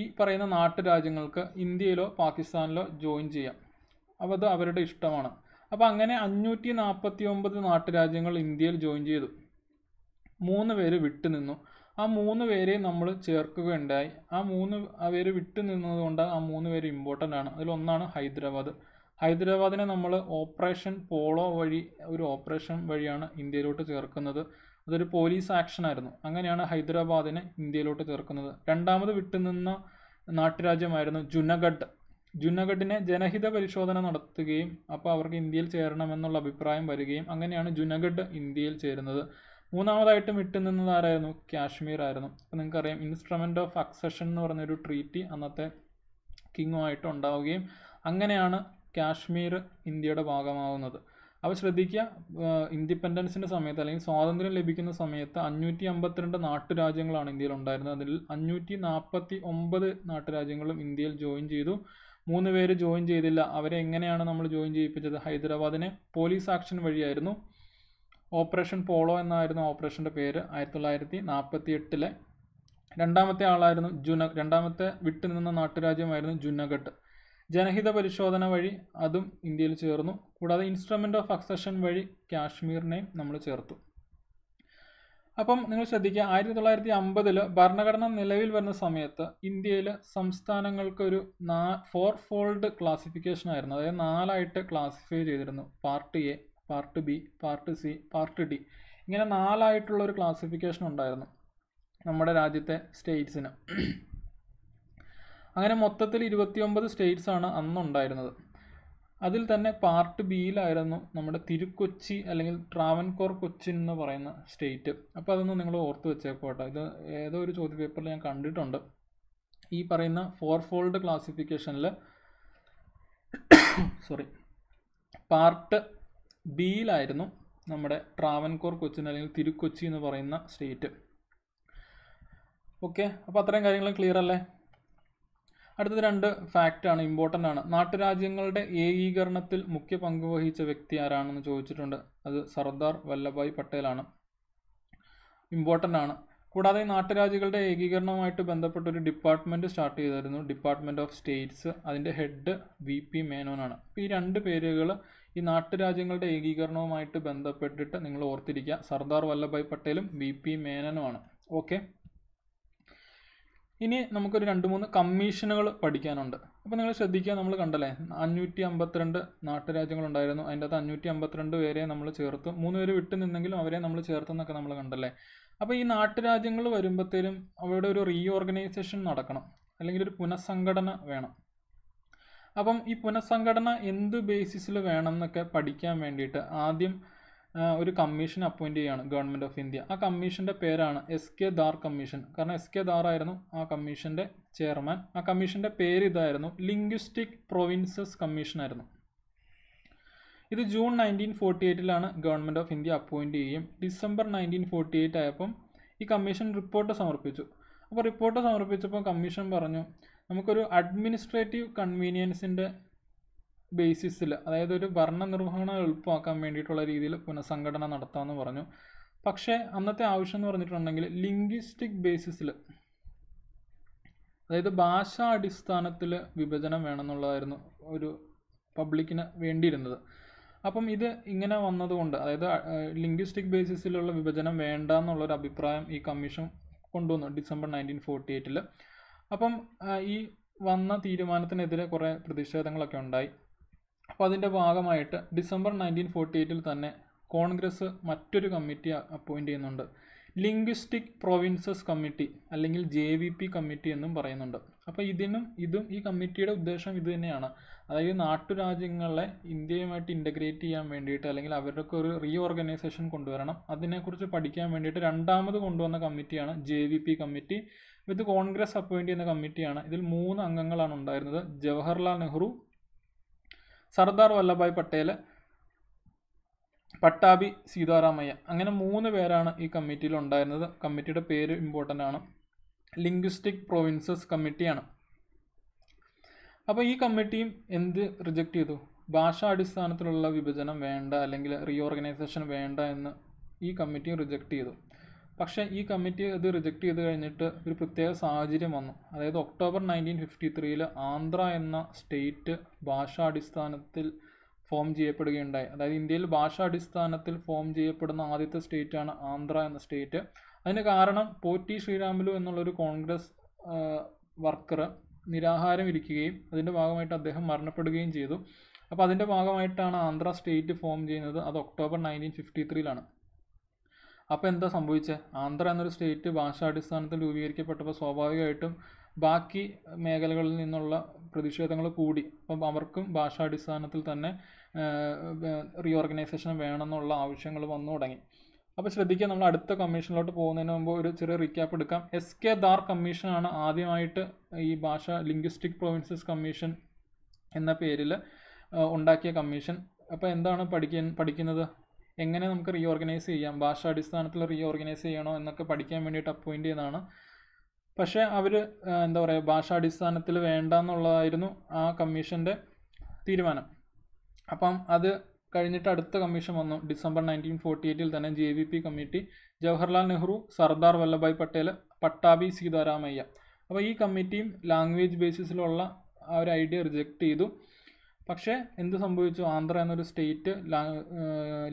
Speaker 1: ഈ പറയുന്ന നാട്ടുരാജ്യങ്ങൾക്ക് ഇന്ത്യയിലോ പാകിസ്ഥാനിലോ ജോയിൻ ചെയ്യാം അപ്പോൾ അത് അവരുടെ ഇഷ്ടമാണ് അപ്പോൾ അങ്ങനെ അഞ്ഞൂറ്റി നാൽപ്പത്തി ഒമ്പത് നാട്ടുരാജ്യങ്ങൾ ഇന്ത്യയിൽ ജോയിൻ ചെയ്തു മൂന്ന് പേര് വിട്ടുനിന്നു ആ മൂന്ന് പേരെ നമ്മൾ ചേർക്കുകയുണ്ടായി ആ മൂന്ന് പേര് വിട്ടു നിന്നതുകൊണ്ട് ആ മൂന്ന് പേര് ഇമ്പോർട്ടൻ്റ് ആണ് അതിലൊന്നാണ് ഹൈദരാബാദ് ഹൈദരാബാദിനെ നമ്മൾ ഓപ്പറേഷൻ പോളോ വഴി ഒരു ഓപ്പറേഷൻ വഴിയാണ് ഇന്ത്യയിലോട്ട് ചേർക്കുന്നത് അതൊരു പോലീസ് ആക്ഷൻ ആയിരുന്നു അങ്ങനെയാണ് ഹൈദരാബാദിനെ ഇന്ത്യയിലോട്ട് ചേർക്കുന്നത് രണ്ടാമത് വിട്ടുനിന്ന നാട്ടുരാജ്യമായിരുന്നു ജുനഗഡ് ജുനഗഡിനെ ജനഹിത പരിശോധന നടത്തുകയും അപ്പോൾ അവർക്ക് ഇന്ത്യയിൽ ചേരണമെന്നുള്ള അഭിപ്രായം വരികയും അങ്ങനെയാണ് ജുനഗഡ് ഇന്ത്യയിൽ ചേരുന്നത് മൂന്നാമതായിട്ട് വിട്ടുനിന്നത് ആരായിരുന്നു കാശ്മീർ ആയിരുന്നു അപ്പോൾ നിങ്ങൾക്കറിയാം ഇൻസ്ട്രുമെൻ്റ് ഓഫ് അക്സഷൻ എന്ന് പറഞ്ഞൊരു ട്രീറ്റി അന്നത്തെ കിങ്ങുമായിട്ട് ഉണ്ടാവുകയും അങ്ങനെയാണ് കാശ്മീർ ഇന്ത്യയുടെ ഭാഗമാവുന്നത് അപ്പോൾ ശ്രദ്ധിക്കുക ഇൻഡിപെൻഡൻസിൻ്റെ സമയത്ത് അല്ലെങ്കിൽ സ്വാതന്ത്ര്യം ലഭിക്കുന്ന സമയത്ത് അഞ്ഞൂറ്റി അമ്പത്തിരണ്ട് നാട്ടുരാജ്യങ്ങളാണ് ഇന്ത്യയിൽ ഉണ്ടായിരുന്നത് അതിൽ അഞ്ഞൂറ്റി നാൽപ്പത്തി ഒമ്പത് നാട്ടുരാജ്യങ്ങളും ഇന്ത്യയിൽ ജോയിൻ ചെയ്തു മൂന്ന് പേര് ജോയിൻ ചെയ്തില്ല അവരെ എങ്ങനെയാണ് നമ്മൾ ജോയിൻ ചെയ്യിപ്പിച്ചത് ഹൈദരാബാദിനെ പോലീസ് ആക്ഷൻ വഴിയായിരുന്നു ഓപ്പറേഷൻ പോളോ എന്നായിരുന്നു ഓപ്പറേഷൻ്റെ പേര് ആയിരത്തി തൊള്ളായിരത്തി നാൽപ്പത്തി എട്ടിലെ രണ്ടാമത്തെ ആളായിരുന്നു ജുന രണ്ടാമത്തെ വിട്ടുനിന്ന നാട്ടുരാജ്യമായിരുന്നു ജുനഗഡ് ജനഹിത പരിശോധന വഴി അതും ഇന്ത്യയിൽ ചേർന്നു കൂടാതെ ഇൻസ്ട്രുമെൻ്റ് ഓഫ് അക്സഷൻ വഴി കാശ്മീരിനെയും നമ്മൾ ചേർത്തു അപ്പം നിങ്ങൾ ശ്രദ്ധിക്കുക ആയിരത്തി തൊള്ളായിരത്തി അമ്പതിൽ ഭരണഘടന നിലവിൽ വരുന്ന സമയത്ത് ഇന്ത്യയിൽ സംസ്ഥാനങ്ങൾക്ക് ഒരു നാ ഫോർ ഫോൾഡ് ക്ലാസിഫിക്കേഷൻ ആയിരുന്നു അതായത് നാലായിട്ട് ക്ലാസിഫൈ ചെയ്തിരുന്നു part A part B part C part D ഇങ്ങനെ നാലായിട്ടുള്ള ഒരു ക്ലാസിഫിക്കേഷൻ ഉണ്ടായിരുന്നു നമ്മുടെ രാജ്യത്തെ സ്റ്റേറ്റ്സിന് അങ്ങനെ മൊത്തത്തിൽ ഇരുപത്തിയൊമ്പത് സ്റ്റേറ്റ്സ് ആണ് അന്നുണ്ടായിരുന്നത് അതിൽ തന്നെ പാർട്ട് ബിയിലായിരുന്നു നമ്മുടെ തിരുക്കൊച്ചി അല്ലെങ്കിൽ ട്രാവൻകോർ കൊച്ചിൻ എന്ന് പറയുന്ന സ്റ്റേറ്റ് അപ്പോൾ അതൊന്നും നിങ്ങൾ ഓർത്ത് കേട്ടോ ഇത് ഏതോ ഒരു ചോദ്യ പേപ്പറിൽ ഞാൻ കണ്ടിട്ടുണ്ട് ഈ പറയുന്ന ഫോർ ഫോൾഡ് ക്ലാസിഫിക്കേഷനിൽ സോറി പാർട്ട് ബിയിലായിരുന്നു നമ്മുടെ ട്രാവൻകോർ കൊച്ചിൻ അല്ലെങ്കിൽ തിരുക്കൊച്ചി എന്ന് പറയുന്ന സ്റ്റേറ്റ് ഓക്കെ അപ്പോൾ അത്രയും കാര്യങ്ങളും ക്ലിയർ അല്ലേ അടുത്തത് രണ്ട് ഫാക്റ്റ് ആണ് ഇമ്പോർട്ടൻ്റ് ആണ് നാട്ടുരാജ്യങ്ങളുടെ ഏകീകരണത്തിൽ മുഖ്യ പങ്ക് വഹിച്ച വ്യക്തി ആരാണെന്ന് ചോദിച്ചിട്ടുണ്ട് അത് സർദാർ വല്ലഭായ് പട്ടേലാണ് ഇമ്പോർട്ടൻ്റ് ആണ് കൂടാതെ നാട്ടുരാജ്യങ്ങളുടെ ഏകീകരണവുമായിട്ട് ബന്ധപ്പെട്ട ഒരു ഡിപ്പാർട്ട്മെൻറ്റ് സ്റ്റാർട്ട് ചെയ്തായിരുന്നു ഡിപ്പാർട്ട്മെൻറ്റ് ഓഫ് സ്റ്റേറ്റ്സ് അതിൻ്റെ ഹെഡ് വി പി മേനോനാണ് ഈ രണ്ട് പേരുകൾ ഈ നാട്ടുരാജ്യങ്ങളുടെ ഏകീകരണവുമായിട്ട് ബന്ധപ്പെട്ടിട്ട് നിങ്ങൾ ഓർത്തിരിക്കുക സർദാർ വല്ലഭായ് പട്ടേലും വി പി മേനനുമാണ് ഓക്കെ ഇനി നമുക്കൊരു രണ്ട് മൂന്ന് കമ്മീഷനുകൾ പഠിക്കാനുണ്ട് അപ്പോൾ നിങ്ങൾ ശ്രദ്ധിക്കുക നമ്മൾ കണ്ടല്ലേ അഞ്ഞൂറ്റി അമ്പത്തിരണ്ട് നാട്ടുരാജ്യങ്ങളുണ്ടായിരുന്നു അതിൻ്റെ അകത്ത് അഞ്ഞൂറ്റി അമ്പത്തിരണ്ട് പേരെ നമ്മൾ ചേർത്തു മൂന്ന് പേര് വിട്ടു നിന്നെങ്കിലും അവരെ നമ്മൾ ചേർത്തെന്നൊക്കെ നമ്മൾ കണ്ടല്ലേ അപ്പോൾ ഈ നാട്ടുരാജ്യങ്ങൾ വരുമ്പോഴത്തേനും അവരുടെ ഒരു റീഓർഗനൈസേഷൻ നടക്കണം അല്ലെങ്കിൽ ഒരു പുനഃസംഘടന വേണം അപ്പം ഈ പുനഃസംഘടന എന്ത് ബേസിസിൽ വേണം എന്നൊക്കെ പഠിക്കാൻ വേണ്ടിയിട്ട് ആദ്യം ഒരു കമ്മീഷൻ അപ്പോയിൻ്റ് ചെയ്യുകയാണ് ഗവൺമെൻറ് ഓഫ് ഇന്ത്യ ആ കമ്മീഷൻ്റെ പേരാണ് എസ് കെ ദാർ കമ്മീഷൻ കാരണം എസ് കെ ദാർ ആയിരുന്നു ആ കമ്മീഷൻ്റെ ചെയർമാൻ ആ കമ്മീഷൻ്റെ പേര് ഇതായിരുന്നു ലിംഗ്വിസ്റ്റിക് പ്രൊവിൻസസ് കമ്മീഷനായിരുന്നു ഇത് ജൂൺ നയൻറ്റീൻ ഫോർട്ടി എയ്റ്റിലാണ് ഗവൺമെൻറ് ഓഫ് ഇന്ത്യ അപ്പോയിൻ്റ് ചെയ്യും ഡിസംബർ നയൻറ്റീൻ ഫോർട്ടി എയ്റ്റ് ആയപ്പം ഈ കമ്മീഷൻ റിപ്പോർട്ട് സമർപ്പിച്ചു അപ്പോൾ റിപ്പോർട്ട് സമർപ്പിച്ചപ്പോൾ കമ്മീഷൻ പറഞ്ഞു നമുക്കൊരു അഡ്മിനിസ്ട്രേറ്റീവ് കൺവീനിയൻസിൻ്റെ ബേസിസിൽ അതായത് ഒരു ഭരണനിർവഹണം എളുപ്പമാക്കാൻ വേണ്ടിയിട്ടുള്ള രീതിയിൽ പുനഃസംഘടന നടത്താമെന്ന് പറഞ്ഞു പക്ഷേ അന്നത്തെ ആവശ്യം എന്ന് പറഞ്ഞിട്ടുണ്ടെങ്കിൽ ലിംഗ്വിസ്റ്റിക് ബേസിസിൽ അതായത് ഭാഷാ അടിസ്ഥാനത്തിൽ വിഭജനം വേണമെന്നുള്ളതായിരുന്നു ഒരു പബ്ലിക്കിന് വേണ്ടിയിരുന്നത് അപ്പം ഇത് ഇങ്ങനെ വന്നതുകൊണ്ട് അതായത് ലിംഗ്വിസ്റ്റിക് ബേസിസിലുള്ള വിഭജനം വേണ്ട എന്നുള്ളൊരു അഭിപ്രായം ഈ കമ്മീഷൻ കൊണ്ടുവന്നു ഡിസംബർ നയൻറ്റീൻ ഫോർട്ടി എയ്റ്റിൽ അപ്പം ഈ വന്ന തീരുമാനത്തിനെതിരെ കുറേ പ്രതിഷേധങ്ങളൊക്കെ ഉണ്ടായി അപ്പോൾ അതിൻ്റെ ഭാഗമായിട്ട് ഡിസംബർ നയൻറ്റീൻ ഫോർട്ടി എയ്റ്റിൽ തന്നെ കോൺഗ്രസ് മറ്റൊരു കമ്മിറ്റി അപ്പോയിൻ്റ് ചെയ്യുന്നുണ്ട് ലിംഗ്വിസ്റ്റിക് പ്രൊവിൻസസ് കമ്മിറ്റി അല്ലെങ്കിൽ ജെ വി പി കമ്മിറ്റി എന്നും പറയുന്നുണ്ട് അപ്പോൾ ഇതിനും ഇതും ഈ കമ്മിറ്റിയുടെ ഉദ്ദേശം ഇത് തന്നെയാണ് അതായത് നാട്ടുരാജ്യങ്ങളെ ഇന്ത്യയുമായിട്ട് ഇൻ്റഗ്രേറ്റ് ചെയ്യാൻ വേണ്ടിയിട്ട് അല്ലെങ്കിൽ അവരുടെയൊക്കെ ഒരു റീ ഓർഗനൈസേഷൻ കൊണ്ടുവരണം അതിനെക്കുറിച്ച് പഠിക്കാൻ വേണ്ടിയിട്ട് രണ്ടാമത് കൊണ്ടുവന്ന കമ്മിറ്റിയാണ് J V P committee with Congress appoint ചെയ്യുന്ന കമ്മിറ്റിയാണ് ഇതിൽ മൂന്ന് അംഗങ്ങളാണ് ഉണ്ടായിരുന്നത് ജവഹർലാൽ നെഹ്റു സർദാർ വല്ലഭായ് പട്ടേൽ പട്ടാഭി സീതാറാമയ്യ അങ്ങനെ മൂന്ന് പേരാണ് ഈ കമ്മിറ്റിയിൽ ഉണ്ടായിരുന്നത് കമ്മിറ്റിയുടെ പേര് ഇമ്പോർട്ടൻ്റ് ആണ് ലിംഗ്വിസ്റ്റിക് പ്രൊവിൻസസ് കമ്മിറ്റിയാണ് അപ്പോൾ ഈ കമ്മിറ്റിയും എന്ത് റിജക്റ്റ് ചെയ്തു ഭാഷാടിസ്ഥാനത്തിലുള്ള വിഭജനം വേണ്ട അല്ലെങ്കിൽ റീഓർഗനൈസേഷൻ വേണ്ട എന്ന് ഈ കമ്മിറ്റിയും റിജക്റ്റ് ചെയ്തു പക്ഷേ ഈ കമ്മിറ്റി അത് റിജക്റ്റ് ചെയ്ത് കഴിഞ്ഞിട്ട് ഒരു പ്രത്യേക സാഹചര്യം വന്നു അതായത് ഒക്ടോബർ നയൻറ്റീൻ ഫിഫ്റ്റി ത്രീയിൽ ആന്ധ്ര എന്ന സ്റ്റേറ്റ് ഭാഷാടിസ്ഥാനത്തിൽ ഫോം ചെയ്യപ്പെടുകയുണ്ടായി അതായത് ഇന്ത്യയിൽ ഭാഷാടിസ്ഥാനത്തിൽ ഫോം ചെയ്യപ്പെടുന്ന ആദ്യത്തെ സ്റ്റേറ്റാണ് ആന്ധ്ര എന്ന സ്റ്റേറ്റ് അതിന് കാരണം പോറ്റി ശ്രീരാമുലു എന്നുള്ളൊരു കോൺഗ്രസ് വർക്കർ നിരാഹാരം ഇരിക്കുകയും അതിൻ്റെ ഭാഗമായിട്ട് അദ്ദേഹം മരണപ്പെടുകയും ചെയ്തു അപ്പോൾ അതിൻ്റെ ഭാഗമായിട്ടാണ് ആന്ധ്ര സ്റ്റേറ്റ് ഫോം ചെയ്യുന്നത് അത് ഒക്ടോബർ നയൻറ്റീൻ ഫിഫ്റ്റി ത്രീയിലാണ് അപ്പോൾ എന്താ സംഭവിച്ചത് ആന്ധ്ര എന്നൊരു സ്റ്റേറ്റ് ഭാഷാടിസ്ഥാനത്തിൽ രൂപീകരിക്കപ്പെട്ടപ്പോൾ സ്വാഭാവികമായിട്ടും ബാക്കി മേഖലകളിൽ നിന്നുള്ള പ്രതിഷേധങ്ങൾ കൂടി അപ്പം അവർക്കും ഭാഷാടിസ്ഥാനത്തിൽ തന്നെ റീഓർഗനൈസേഷൻ വേണമെന്നുള്ള ആവശ്യങ്ങൾ വന്നു തുടങ്ങി അപ്പോൾ ശ്രദ്ധിക്കുക നമ്മൾ അടുത്ത കമ്മീഷനിലോട്ട് പോകുന്നതിന് മുമ്പ് ഒരു ചെറിയ റീക്യാപ്പ് എടുക്കാം എസ് കെ ദാർ കമ്മീഷനാണ് ആദ്യമായിട്ട് ഈ ഭാഷ ലിംഗ്വിസ്റ്റിക് പ്രൊവിൻസസ് കമ്മീഷൻ എന്ന പേരിൽ ഉണ്ടാക്കിയ കമ്മീഷൻ അപ്പോൾ എന്താണ് പഠിക്കാൻ പഠിക്കുന്നത് എങ്ങനെ നമുക്ക് റീഓർഗനൈസ് ചെയ്യാം ഭാഷാടിസ്ഥാനത്തിൽ റീഓർഗനൈസ് ചെയ്യണോ എന്നൊക്കെ പഠിക്കാൻ വേണ്ടിയിട്ട് അപ്പോയിൻ്റ് ചെയ്തതാണ് പക്ഷേ അവർ എന്താ പറയുക ഭാഷാടിസ്ഥാനത്തിൽ വേണ്ട എന്നുള്ളതായിരുന്നു ആ കമ്മീഷൻ്റെ തീരുമാനം അപ്പം അത് കഴിഞ്ഞിട്ട് അടുത്ത കമ്മീഷൻ വന്നു ഡിസംബർ നയൻറ്റീൻ ഫോർട്ടി എയ്റ്റിൽ തന്നെ J V P committee Jawaharlal Nehru Sardar Vallabhbhai Patel Pattabhi Sitaramayya അപ്പോൾ ഈ കമ്മിറ്റിയും ലാംഗ്വേജ് ബേസിസിലുള്ള ആ ഒരു ഐഡിയ റിജക്റ്റ് ചെയ്തു പക്ഷേ എന്ത് സംഭവിച്ചു ആന്ധ്ര എന്നൊരു സ്റ്റേറ്റ്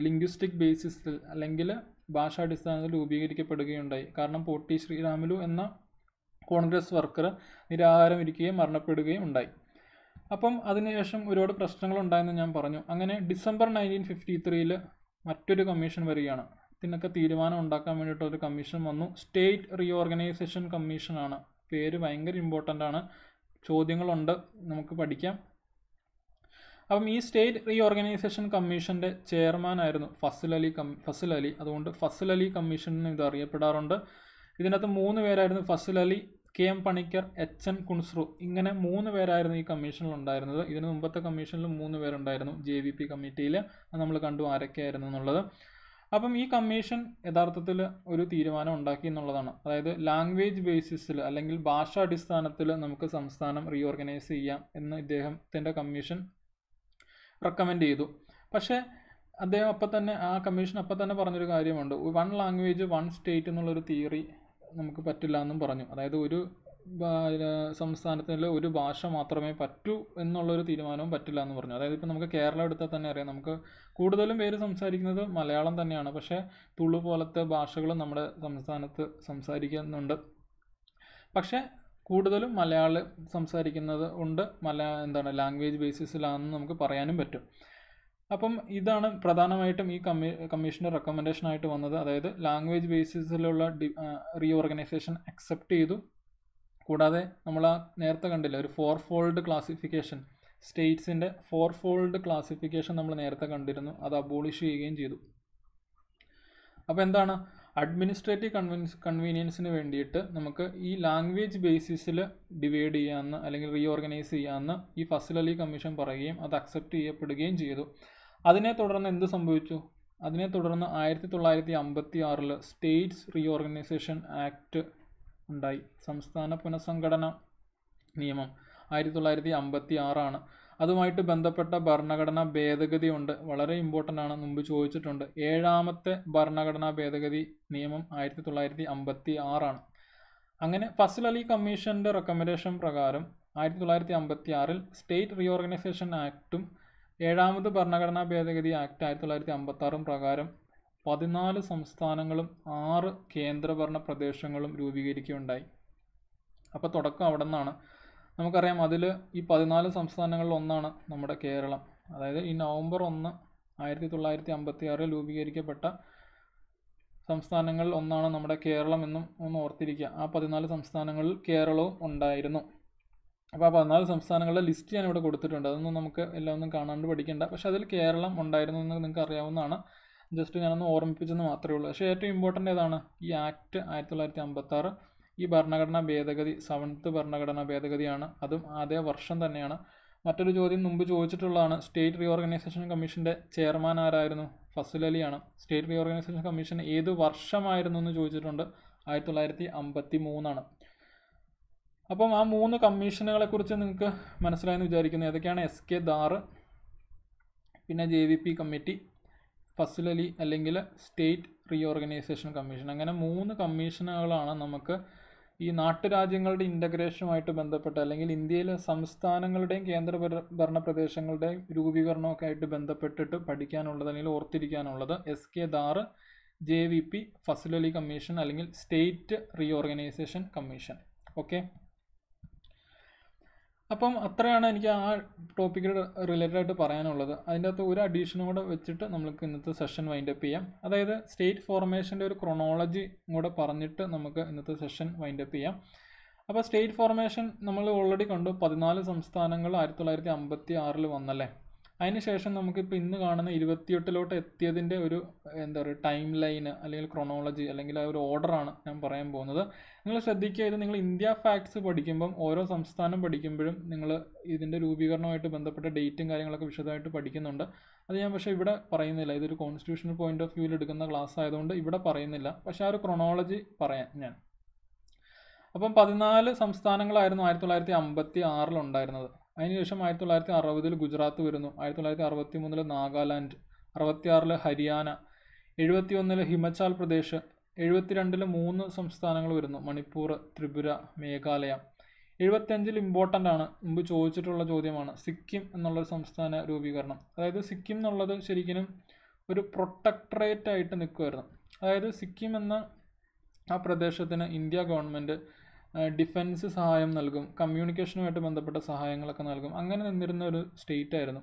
Speaker 1: ലിംഗ്വിസ്റ്റിക് ബേസിസിൽ അല്ലെങ്കിൽ ഭാഷാടിസ്ഥാനത്തിൽ രൂപീകരിക്കപ്പെടുകയുണ്ടായി കാരണം പോട്ടി ശ്രീരാമലു എന്ന കോൺഗ്രസ് വർക്കർ നിരാഹാരം ഇരിക്കുകയും മരണപ്പെടുകയും ഉണ്ടായി അപ്പം അതിനുശേഷം ഒരുപാട് പ്രശ്നങ്ങൾ ഉണ്ടായെന്ന് ഞാൻ പറഞ്ഞു അങ്ങനെ ഡിസംബർ നയൻറ്റീൻ ഫിഫ്റ്റി ത്രീയിൽ മറ്റൊരു കമ്മീഷൻ വരികയാണ് ഇതിനൊക്കെ തീരുമാനം ഉണ്ടാക്കാൻ വേണ്ടിയിട്ട് ഒരു കമ്മീഷൻ വന്നു സ്റ്റേറ്റ് റീഓർഗനൈസേഷൻ കമ്മീഷനാണ് പേര് ഭയങ്കര ഇമ്പോർട്ടൻ്റ് ആണ് ചോദ്യങ്ങളുണ്ട് നമുക്ക് പഠിക്കാം അപ്പം ഈ സ്റ്റേറ്റ് റീഓർഗനൈസേഷൻ കമ്മീഷൻ്റെ ചെയർമാനായിരുന്നു ഫസൽ അലി കം ഫസൽ അലി അതുകൊണ്ട് ഫസൽ അലി കമ്മീഷൻ എന്ന് ഇത് അറിയപ്പെടാറുണ്ട് ഇതിനകത്ത് മൂന്ന് പേരായിരുന്നു Fazal Ali K M Panikkar H N Kunzru ഇങ്ങനെ മൂന്ന് പേരായിരുന്നു ഈ കമ്മീഷനിൽ ഉണ്ടായിരുന്നത് ഇതിന് മുമ്പത്തെ കമ്മീഷനിൽ മൂന്ന് പേരുണ്ടായിരുന്നു ജെ വി പി കമ്മിറ്റിയിൽ നമ്മൾ കണ്ടു ആരൊക്കെയായിരുന്നു എന്നുള്ളത് അപ്പം ഈ കമ്മീഷൻ യഥാർത്ഥത്തിൽ ഒരു തീരുമാനം ഉണ്ടാക്കി എന്നുള്ളതാണ് അതായത് ലാംഗ്വേജ് ബേസിസിൽ അല്ലെങ്കിൽ ഭാഷാടിസ്ഥാനത്തിൽ നമുക്ക് സംസ്ഥാനം റീഓർഗനൈസ് ചെയ്യാം എന്ന് ഇദ്ദേഹത്തിൻ്റെ കമ്മീഷൻ റെക്കമെൻഡ് ചെയ്തു പക്ഷേ അദ്ദേഹം അപ്പം തന്നെ ആ കമ്മീഷൻ അപ്പം തന്നെ പറഞ്ഞൊരു കാര്യമുണ്ട് വൺ ലാംഗ്വേജ് വൺ സ്റ്റേറ്റ് എന്നുള്ളൊരു തിയറി നമുക്ക് പറ്റില്ല എന്നും പറഞ്ഞു അതായത് ഒരു സംസ്ഥാനത്തിൽ ഒരു ഭാഷ മാത്രമേ പറ്റൂ എന്നുള്ളൊരു തീരുമാനവും പറ്റില്ല എന്ന് പറഞ്ഞു അതായത് ഇപ്പോൾ നമുക്ക് കേരളം എടുത്താൽ തന്നെ അറിയാം നമുക്ക് കൂടുതലും പേര് സംസാരിക്കുന്നത് മലയാളം തന്നെയാണ് പക്ഷേ തുളു പോലത്തെ ഭാഷകളും നമ്മുടെ സംസ്ഥാനത്ത് സംസാരിക്കുന്നുണ്ട് പക്ഷേ കൂടുതലും മലയാളം സംസാരിക്കുന്നത് ഉണ്ട് മല എന്താണ് ലാംഗ്വേജ് ബേസിസിലാണെന്ന് നമുക്ക് പറയാനും പറ്റും അപ്പം ഇതാണ് പ്രധാനമായിട്ടും ഈ കമ്മി കമ്മീഷൻ്റെ റെക്കമെൻഡേഷനായിട്ട് വന്നത് അതായത് ലാംഗ്വേജ് ബേസിസിലുള്ള ഡി ഓർഗനൈസേഷൻ അക്സെപ്റ്റ് ചെയ്തു കൂടാതെ നമ്മൾ ആ നേരത്തെ കണ്ടില്ല ഒരു ഫോർ ഫോൾഡ് ക്ലാസിഫിക്കേഷൻ സ്റ്റേറ്റ്സിൻ്റെ ഫോർ ഫോൾഡ് ക്ലാസിഫിക്കേഷൻ നമ്മൾ നേരത്തെ കണ്ടിരുന്നു അത് അബോളിഷ് ചെയ്യുകയും ചെയ്തു അപ്പോൾ എന്താണ് അഡ്മിനിസ്ട്രേറ്റീവ് കൺവീൻസ് കൺവീനിയൻസിന് വേണ്ടിയിട്ട് നമുക്ക് ഈ ലാംഗ്വേജ് ബേസിസിൽ ഡിവൈഡ് ചെയ്യാമെന്ന് അല്ലെങ്കിൽ റീഓർഗനൈസ് ചെയ്യാമെന്ന് ഈ ഫസൽ അലി കമ്മീഷൻ പറയുകയും അത് അക്സെപ്റ്റ് ചെയ്യപ്പെടുകയും ചെയ്തു അതിനെ തുടർന്ന് എന്ത് സംഭവിച്ചു അതിനെ തുടർന്ന് ആയിരത്തി തൊള്ളായിരത്തി അമ്പത്തി ആറിൽ സ്റ്റേറ്റ്സ് റീഓർഗനൈസേഷൻ ആക്ട് ഉണ്ടായി സംസ്ഥാന പുനഃസംഘടന നിയമം ആയിരത്തി തൊള്ളായിരത്തി അമ്പത്തി ആറാണ് അതുമായിട്ട് ബന്ധപ്പെട്ട ഭരണഘടനാ ഭേദഗതി ഉണ്ട് വളരെ ഇമ്പോർട്ടൻ്റ് ആണ് മുമ്പ് ചോദിച്ചിട്ടുണ്ട് ഏഴാമത്തെ ഭരണഘടനാ ഭേദഗതി നിയമം ആയിരത്തി തൊള്ളായിരത്തി അമ്പത്തി ആറാണ് അങ്ങനെ ഫസൽ അലി കമ്മീഷൻ്റെ റെക്കമെൻഡേഷൻ പ്രകാരം ആയിരത്തി തൊള്ളായിരത്തി അമ്പത്തി ആറിൽ സ്റ്റേറ്റ് റീഓർഗനൈസേഷൻ ആക്റ്റും ഏഴാമത് ഭരണഘടനാ ഭേദഗതി ആക്ട് ആയിരത്തി തൊള്ളായിരത്തി പ്രകാരം പതിനാല് സംസ്ഥാനങ്ങളും ആറ് കേന്ദ്രഭരണ പ്രദേശങ്ങളും രൂപീകരിക്കുകയുണ്ടായി അപ്പോൾ തുടക്കം അവിടെ നിന്നാണ് നമുക്കറിയാം അതിൽ ഈ പതിനാല് സംസ്ഥാനങ്ങളിൽ ഒന്നാണ് നമ്മുടെ കേരളം അതായത് ഈ നവംബർ ഒന്ന് ആയിരത്തി തൊള്ളായിരത്തി അമ്പത്തി ആറിൽ രൂപീകരിക്കപ്പെട്ട സംസ്ഥാനങ്ങളിൽ ഒന്നാണ് നമ്മുടെ കേരളം എന്നും ഒന്ന് ഓർത്തിരിക്കുക ആ പതിനാല് സംസ്ഥാനങ്ങളിൽ കേരളവും ഉണ്ടായിരുന്നു അപ്പോൾ ആ പതിനാല് സംസ്ഥാനങ്ങളുടെ ലിസ്റ്റ് ഞാൻ ഇവിടെ കൊടുത്തിട്ടുണ്ട് അതൊന്നും നമുക്ക് എല്ലാം ഒന്നും കാണാണ്ട് പഠിക്കേണ്ട പക്ഷെ അതിൽ കേരളം ഉണ്ടായിരുന്നു എന്ന് നിങ്ങൾക്ക് അറിയാവുന്നതാണ് ജസ്റ്റ് ഞാനൊന്ന് ഓർമ്മിപ്പിച്ചെന്ന് മാത്രമേ ഉള്ളൂ പക്ഷേ ഏറ്റവും ഇമ്പോർട്ടൻ്റ് ഏതാണ് ഈ ആക്ട് ആയിരത്തി തൊള്ളായിരത്തി അമ്പത്താറ് ഈ ഭരണഘടനാ ഭേദഗതി സെവൻത്ത് ഭരണഘടനാ ഭേദഗതിയാണ് അതും അതേ വർഷം തന്നെയാണ് മറ്റൊരു ചോദ്യം മുമ്പ് ചോദിച്ചിട്ടുള്ളതാണ് സ്റ്റേറ്റ് റീഓർഗനൈസേഷൻ കമ്മീഷൻ്റെ ചെയർമാൻ ആരായിരുന്നു ഫസുൽ അലിയാണ് സ്റ്റേറ്റ് റീഓർഗനൈസേഷൻ കമ്മീഷൻ ഏത് വർഷമായിരുന്നു എന്ന് ചോദിച്ചിട്ടുണ്ട് ആയിരത്തി തൊള്ളായിരത്തി അമ്പത്തി മൂന്നാണ് അപ്പം ആ മൂന്ന് കമ്മീഷനുകളെക്കുറിച്ച് നിങ്ങൾക്ക് മനസ്സിലായെന്ന് വിചാരിക്കുന്നു ഏതൊക്കെയാണ് എസ് കെ ദാറ് പിന്നെ J V P committee Fazl Ali അല്ലെങ്കിൽ സ്റ്റേറ്റ് റീഓർഗനൈസേഷൻ കമ്മീഷൻ അങ്ങനെ മൂന്ന് കമ്മീഷനുകളാണ് നമുക്ക് ഈ നാട്ടുരാജ്യങ്ങളുടെ ഇൻ്റഗ്രേഷനുമായിട്ട് ബന്ധപ്പെട്ട് അല്ലെങ്കിൽ ഇന്ത്യയിലെ സംസ്ഥാനങ്ങളുടെയും കേന്ദ്ര ഭരണ പ്രദേശങ്ങളുടെയും രൂപീകരണമൊക്കെ ആയിട്ട് ബന്ധപ്പെട്ടിട്ട് പഠിക്കാനുള്ളത് അല്ലെങ്കിൽ ഓർത്തിരിക്കാനുള്ളത് S K Dhar J V P Fazal Ali commission അല്ലെങ്കിൽ state reorganisation commission okay അപ്പം അത്രയാണ് എനിക്ക് ആ ടോപ്പിക്കിൽ റിലേറ്റഡ് ആയിട്ട് പറയാനുള്ളത് അതിൻ്റെ അകത്ത് ഒരു അഡീഷനും കൂടെ വെച്ചിട്ട് നമുക്ക് ഇന്നത്തെ സെഷൻ വൈൻഡ് അപ്പ് ചെയ്യാം അതായത് സ്റ്റേറ്റ് ഫോർമേഷൻ്റെ ഒരു ക്രൊണോളജി കൂടെ പറഞ്ഞിട്ട് നമുക്ക് ഇന്നത്തെ സെഷൻ വൈൻഡ് അപ്പ് ചെയ്യാം അപ്പോൾ സ്റ്റേറ്റ് ഫോർമേഷൻ നമ്മൾ ഓൾറെഡി കണ്ടു പതിനാല് സംസ്ഥാനങ്ങൾ ആയിരത്തി തൊള്ളായിരത്തി അമ്പത്തി ആറിൽ വന്നല്ലേ അതിനുശേഷം നമുക്കിപ്പോൾ ഇന്ന് കാണുന്ന ഇരുപത്തിയെട്ടിലോട്ട് എത്തിയതിൻ്റെ ഒരു എന്താ പറയുക ടൈം ലൈന് അല്ലെങ്കിൽ ക്രൊണോളജി അല്ലെങ്കിൽ ആ ഒരു ഓർഡറാണ് ഞാൻ പറയാൻ പോകുന്നത് നിങ്ങൾ ശ്രദ്ധിക്കുക ഇത് നിങ്ങൾ ഇന്ത്യ ഫാക്ട്സ് പഠിക്കുമ്പം ഓരോ സംസ്ഥാനം പഠിക്കുമ്പോഴും നിങ്ങൾ ഇതിൻ്റെ രൂപീകരണവുമായിട്ട് ബന്ധപ്പെട്ട ഡേറ്റും കാര്യങ്ങളൊക്കെ വിശദമായിട്ട് പഠിക്കുന്നുണ്ട് അത് ഞാൻ പക്ഷേ ഇവിടെ പറയുന്നില്ല ഇതൊരു കോൺസ്റ്റിറ്റ്യൂഷണൽ പോയിന്റ് ഓഫ് വ്യൂവിൽ എടുക്കുന്ന ക്ലാസ് ആയതുകൊണ്ട് ഇവിടെ പറയുന്നില്ല പക്ഷേ ആ ഒരു ക്രൊണോളജി പറയാം ഞാൻ അപ്പം പതിനാല് സംസ്ഥാനങ്ങളായിരുന്നു ആയിരത്തി തൊള്ളായിരത്തി അമ്പത്തി ആറിലുണ്ടായിരുന്നത് അതിനുശേഷം ആയിരത്തി തൊള്ളായിരത്തി അറുപതിൽ ഗുജറാത്ത് വരുന്നു ആയിരത്തി തൊള്ളായിരത്തി അറുപത്തി മൂന്നിൽ നാഗാലാൻഡ് അറുപത്തിയാറിൽ ഹരിയാന എഴുപത്തി ഒന്നിൽ ഹിമാചൽ പ്രദേശ് എഴുപത്തിരണ്ടിൽ മൂന്ന് സംസ്ഥാനങ്ങൾ വരുന്നു മണിപ്പൂർ ത്രിപുര മേഘാലയ എഴുപത്തിയഞ്ചിൽ ഇമ്പോർട്ടൻ്റ് ആണ് മുമ്പ് ചോദിച്ചിട്ടുള്ള ചോദ്യമാണ് സിക്കിം എന്നുള്ളൊരു സംസ്ഥാന രൂപീകരണം അതായത് സിക്കിം എന്നുള്ളത് ശരിക്കും ഒരു പ്രൊട്ടക്ടറേറ്റ് ആയിട്ട് നിൽക്കുമായിരുന്നു അതായത് സിക്കിം എന്ന ആ പ്രദേശത്തിന് ഇന്ത്യ ഗവൺമെൻറ് ഡിഫൻസ് സഹായം നൽകും കമ്മ്യൂണിക്കേഷനുമായിട്ട് ബന്ധപ്പെട്ട സഹായങ്ങളൊക്കെ നൽകും അങ്ങനെ നിന്നിരുന്ന ഒരു സ്റ്റേറ്റ് ആയിരുന്നു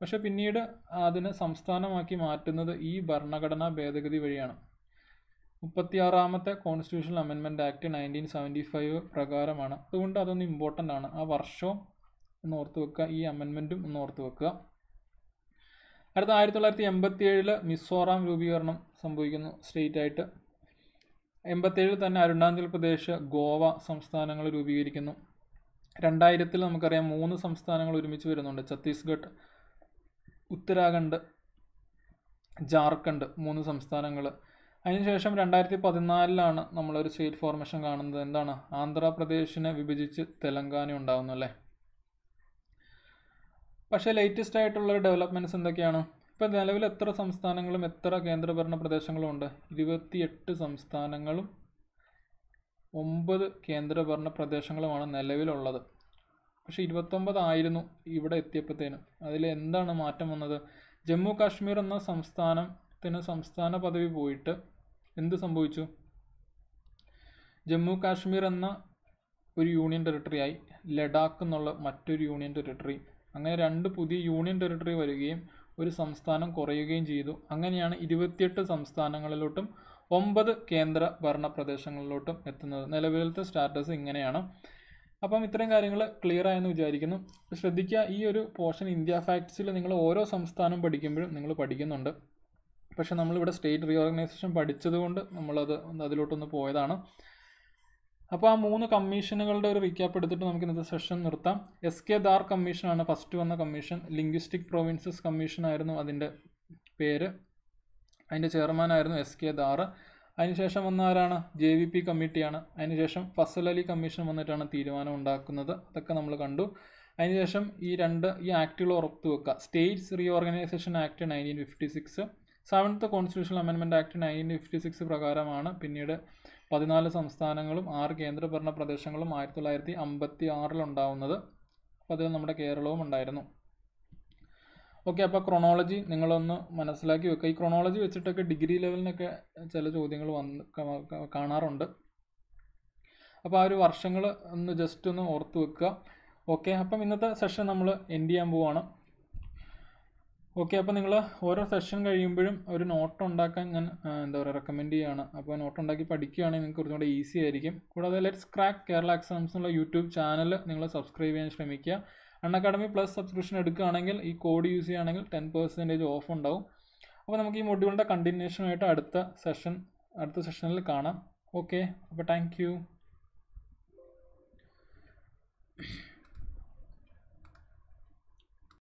Speaker 1: പക്ഷേ പിന്നീട് അതിനെ സംസ്ഥാനമാക്കി മാറ്റുന്നത് ഈ ഭരണഘടനാ ഭേദഗതി വഴിയാണ് മുപ്പത്തിയാറാമത്തെ constitutional amendment act nineteen seventy five പ്രകാരമാണ് അതുകൊണ്ട് അതൊന്ന് ഇമ്പോർട്ടൻ്റ് ആണ് ആ വർഷവും ഒന്ന് ഓർത്ത് വെക്കുക ഈ അമെൻമെൻറ്റും ഒന്ന് ഓർത്ത് വെക്കുക അടുത്ത ആയിരത്തി തൊള്ളായിരത്തി എൺപത്തി ഏഴിൽ മിസോറാം രൂപീകരണം സംഭവിക്കുന്നു സ്റ്റേറ്റായിട്ട് എൺപത്തേഴിൽ തന്നെ അരുണാചൽ പ്രദേശ് ഗോവ സംസ്ഥാനങ്ങൾ രൂപീകരിക്കുന്നു രണ്ടായിരത്തിൽ നമുക്കറിയാം മൂന്ന് സംസ്ഥാനങ്ങൾ ഒരുമിച്ച് വരുന്നുണ്ട് ഛത്തീസ്ഗഡ് ഉത്തരാഖണ്ഡ് ജാർഖണ്ഡ് മൂന്ന് സംസ്ഥാനങ്ങൾ അതിനുശേഷം രണ്ടായിരത്തി പതിനാലിലാണ് നമ്മളൊരു സ്റ്റേറ്റ് ഫോർമേഷൻ കാണുന്നത് എന്താണ് ആന്ധ്രാപ്രദേശിനെ വിഭജിച്ച് തെലങ്കാന ഉണ്ടാകുന്നു അല്ലേ പക്ഷേ ലേറ്റസ്റ്റ് ആയിട്ടുള്ള ഡെവലപ്മെൻറ്റ്സ് എന്തൊക്കെയാണ് ഇപ്പം നിലവിൽ എത്ര സംസ്ഥാനങ്ങളും എത്ര കേന്ദ്രഭരണ പ്രദേശങ്ങളും ഉണ്ട് ഇരുപത്തിയെട്ട് സംസ്ഥാനങ്ങളും ഒമ്പത് കേന്ദ്രഭരണ പ്രദേശങ്ങളുമാണ് നിലവിലുള്ളത് പക്ഷേ ഇരുപത്തൊമ്പതായിരുന്നു ഇവിടെ എത്തിയപ്പോഴത്തേനും അതിൽ എന്താണ് മാറ്റം വന്നത് ജമ്മു കാശ്മീർ എന്ന സംസ്ഥാനത്തിന് സംസ്ഥാന പദവി പോയിട്ട് എന്ത് സംഭവിച്ചു ജമ്മു കാശ്മീർ എന്ന ഒരു യൂണിയൻ ആയി ലഡാക്ക് എന്നുള്ള മറ്റൊരു യൂണിയൻ ടെറിട്ടറി അങ്ങനെ രണ്ട് പുതിയ യൂണിയൻ ടെറിട്ടറി വരികയും ഒരു സംസ്ഥാനം കുറയുകയും ചെയ്തു അങ്ങനെയാണ് ഇരുപത്തിയെട്ട് സംസ്ഥാനങ്ങളിലോട്ടും ഒമ്പത് കേന്ദ്ര ഭരണ പ്രദേശങ്ങളിലോട്ടും എത്തുന്നത് നിലവിലത്തെ സ്റ്റാറ്റസ് ഇങ്ങനെയാണ് അപ്പം ഇത്രയും കാര്യങ്ങൾ ക്ലിയർ ആയെന്ന് വിചാരിക്കുന്നു ശ്രദ്ധിക്കുക ഈ ഒരു പോർഷൻ ഇന്ത്യ ഫാക്ട്സിൽ നിങ്ങൾ ഓരോ സംസ്ഥാനം പഠിക്കുമ്പോഴും നിങ്ങൾ പഠിക്കുന്നുണ്ട് പക്ഷേ നമ്മളിവിടെ സ്റ്റേറ്റ് റീഓർഗനൈസേഷൻ പഠിച്ചതുകൊണ്ട് നമ്മളത് അതിലോട്ടൊന്ന് പോയതാണ് അപ്പോൾ ആ മൂന്ന് കമ്മീഷനുകളുടെ ഒരു റീക്യാപ്പ് എടുത്തിട്ട് നമുക്ക് ഇന്നത്തെ സെഷൻ നിർത്താം എസ് കെ ദാർ കമ്മീഷനാണ് ഫസ്റ്റ് വന്ന കമ്മീഷൻ ലിംഗ്വിസ്റ്റിക് പ്രൊവിൻസസ് കമ്മീഷനായിരുന്നു അതിൻ്റെ പേര് അതിൻ്റെ ചെയർമാനായിരുന്നു എസ് കെ ദാർ അതിനുശേഷം വന്ന ആരാണ് ജെ വി പി കമ്മിറ്റിയാണ് അതിനുശേഷം ഫസൽ അലി കമ്മീഷൻ വന്നിട്ടാണ് തീരുമാനം ഉണ്ടാക്കുന്നത് അതൊക്കെ നമ്മൾ കണ്ടു അതിനുശേഷം ഈ രണ്ട് ഈ ആക്റ്റുകൾ ഉറപ്പു വെക്കുക states reorganisation act nineteen fifty six seventh constitutional amendment act nineteen fifty six പ്രകാരമാണ് പിന്നീട് പതിനാല് സംസ്ഥാനങ്ങളും ആറ് കേന്ദ്രഭരണ പ്രദേശങ്ങളും ആയിരത്തി തൊള്ളായിരത്തി അമ്പത്തി ആറിലുണ്ടാവുന്നത് അപ്പോൾ അതിൽ നമ്മുടെ കേരളവും ഉണ്ടായിരുന്നു ഓക്കെ അപ്പോൾ ക്രൊണോളജി നിങ്ങളൊന്ന് മനസ്സിലാക്കി വെക്കുക ഈ ക്രൊണോളജി വെച്ചിട്ടൊക്കെ ഡിഗ്രി ലെവലിനൊക്കെ ചില ചോദ്യങ്ങൾ വന്ന് കാണാറുണ്ട് അപ്പോൾ ആ ഒരു വർഷങ്ങൾ ഒന്ന് ജസ്റ്റ് ഒന്ന് ഓർത്ത് വെക്കുക ഓക്കെ അപ്പം ഇന്നത്തെ സെഷൻ നമ്മൾ എൻഡ് ചെയ്യാൻ പോവാണ് ഓക്കെ അപ്പോൾ നിങ്ങൾ ഓരോ സെഷൻ കഴിയുമ്പോഴും ഒരു നോട്ട് ഉണ്ടാക്കാൻ ഞാൻ എന്താ പറയുക റെക്കമെൻഡ് ചെയ്യുകയാണ് അപ്പോൾ നോട്ട് ഉണ്ടാക്കി പഠിക്കുകയാണെങ്കിൽ നിങ്ങൾക്ക് കുറച്ചുകൂടെ ഈസി ആയിരിക്കും കൂടാതെ ലെറ്റ്സ് ക്രാക്ക് കേരള എക്സാംസ് എന്നുള്ള യൂട്യൂബ് ചാനൽ നിങ്ങൾ സബ്സ്ക്രൈബ് ചെയ്യാൻ ശ്രമിക്കുക അൺ അക്കാഡമി പ്ലസ് സബ്സ്ക്രിപ്ഷൻ എടുക്കുകയാണെങ്കിൽ ഈ കോഡ് യൂസ് ചെയ്യുകയാണെങ്കിൽ ടെൻ പെർസെൻറ്റേജ് ഓഫ് ഉണ്ടാവും അപ്പോൾ നമുക്ക് ഈ മൊഡ്യൂളിൻ്റെ കണ്ടിന്യൂഷനായിട്ട് അടുത്ത സെഷൻ അടുത്ത സെഷനിൽ കാണാം ഓക്കെ അപ്പോൾ താങ്ക്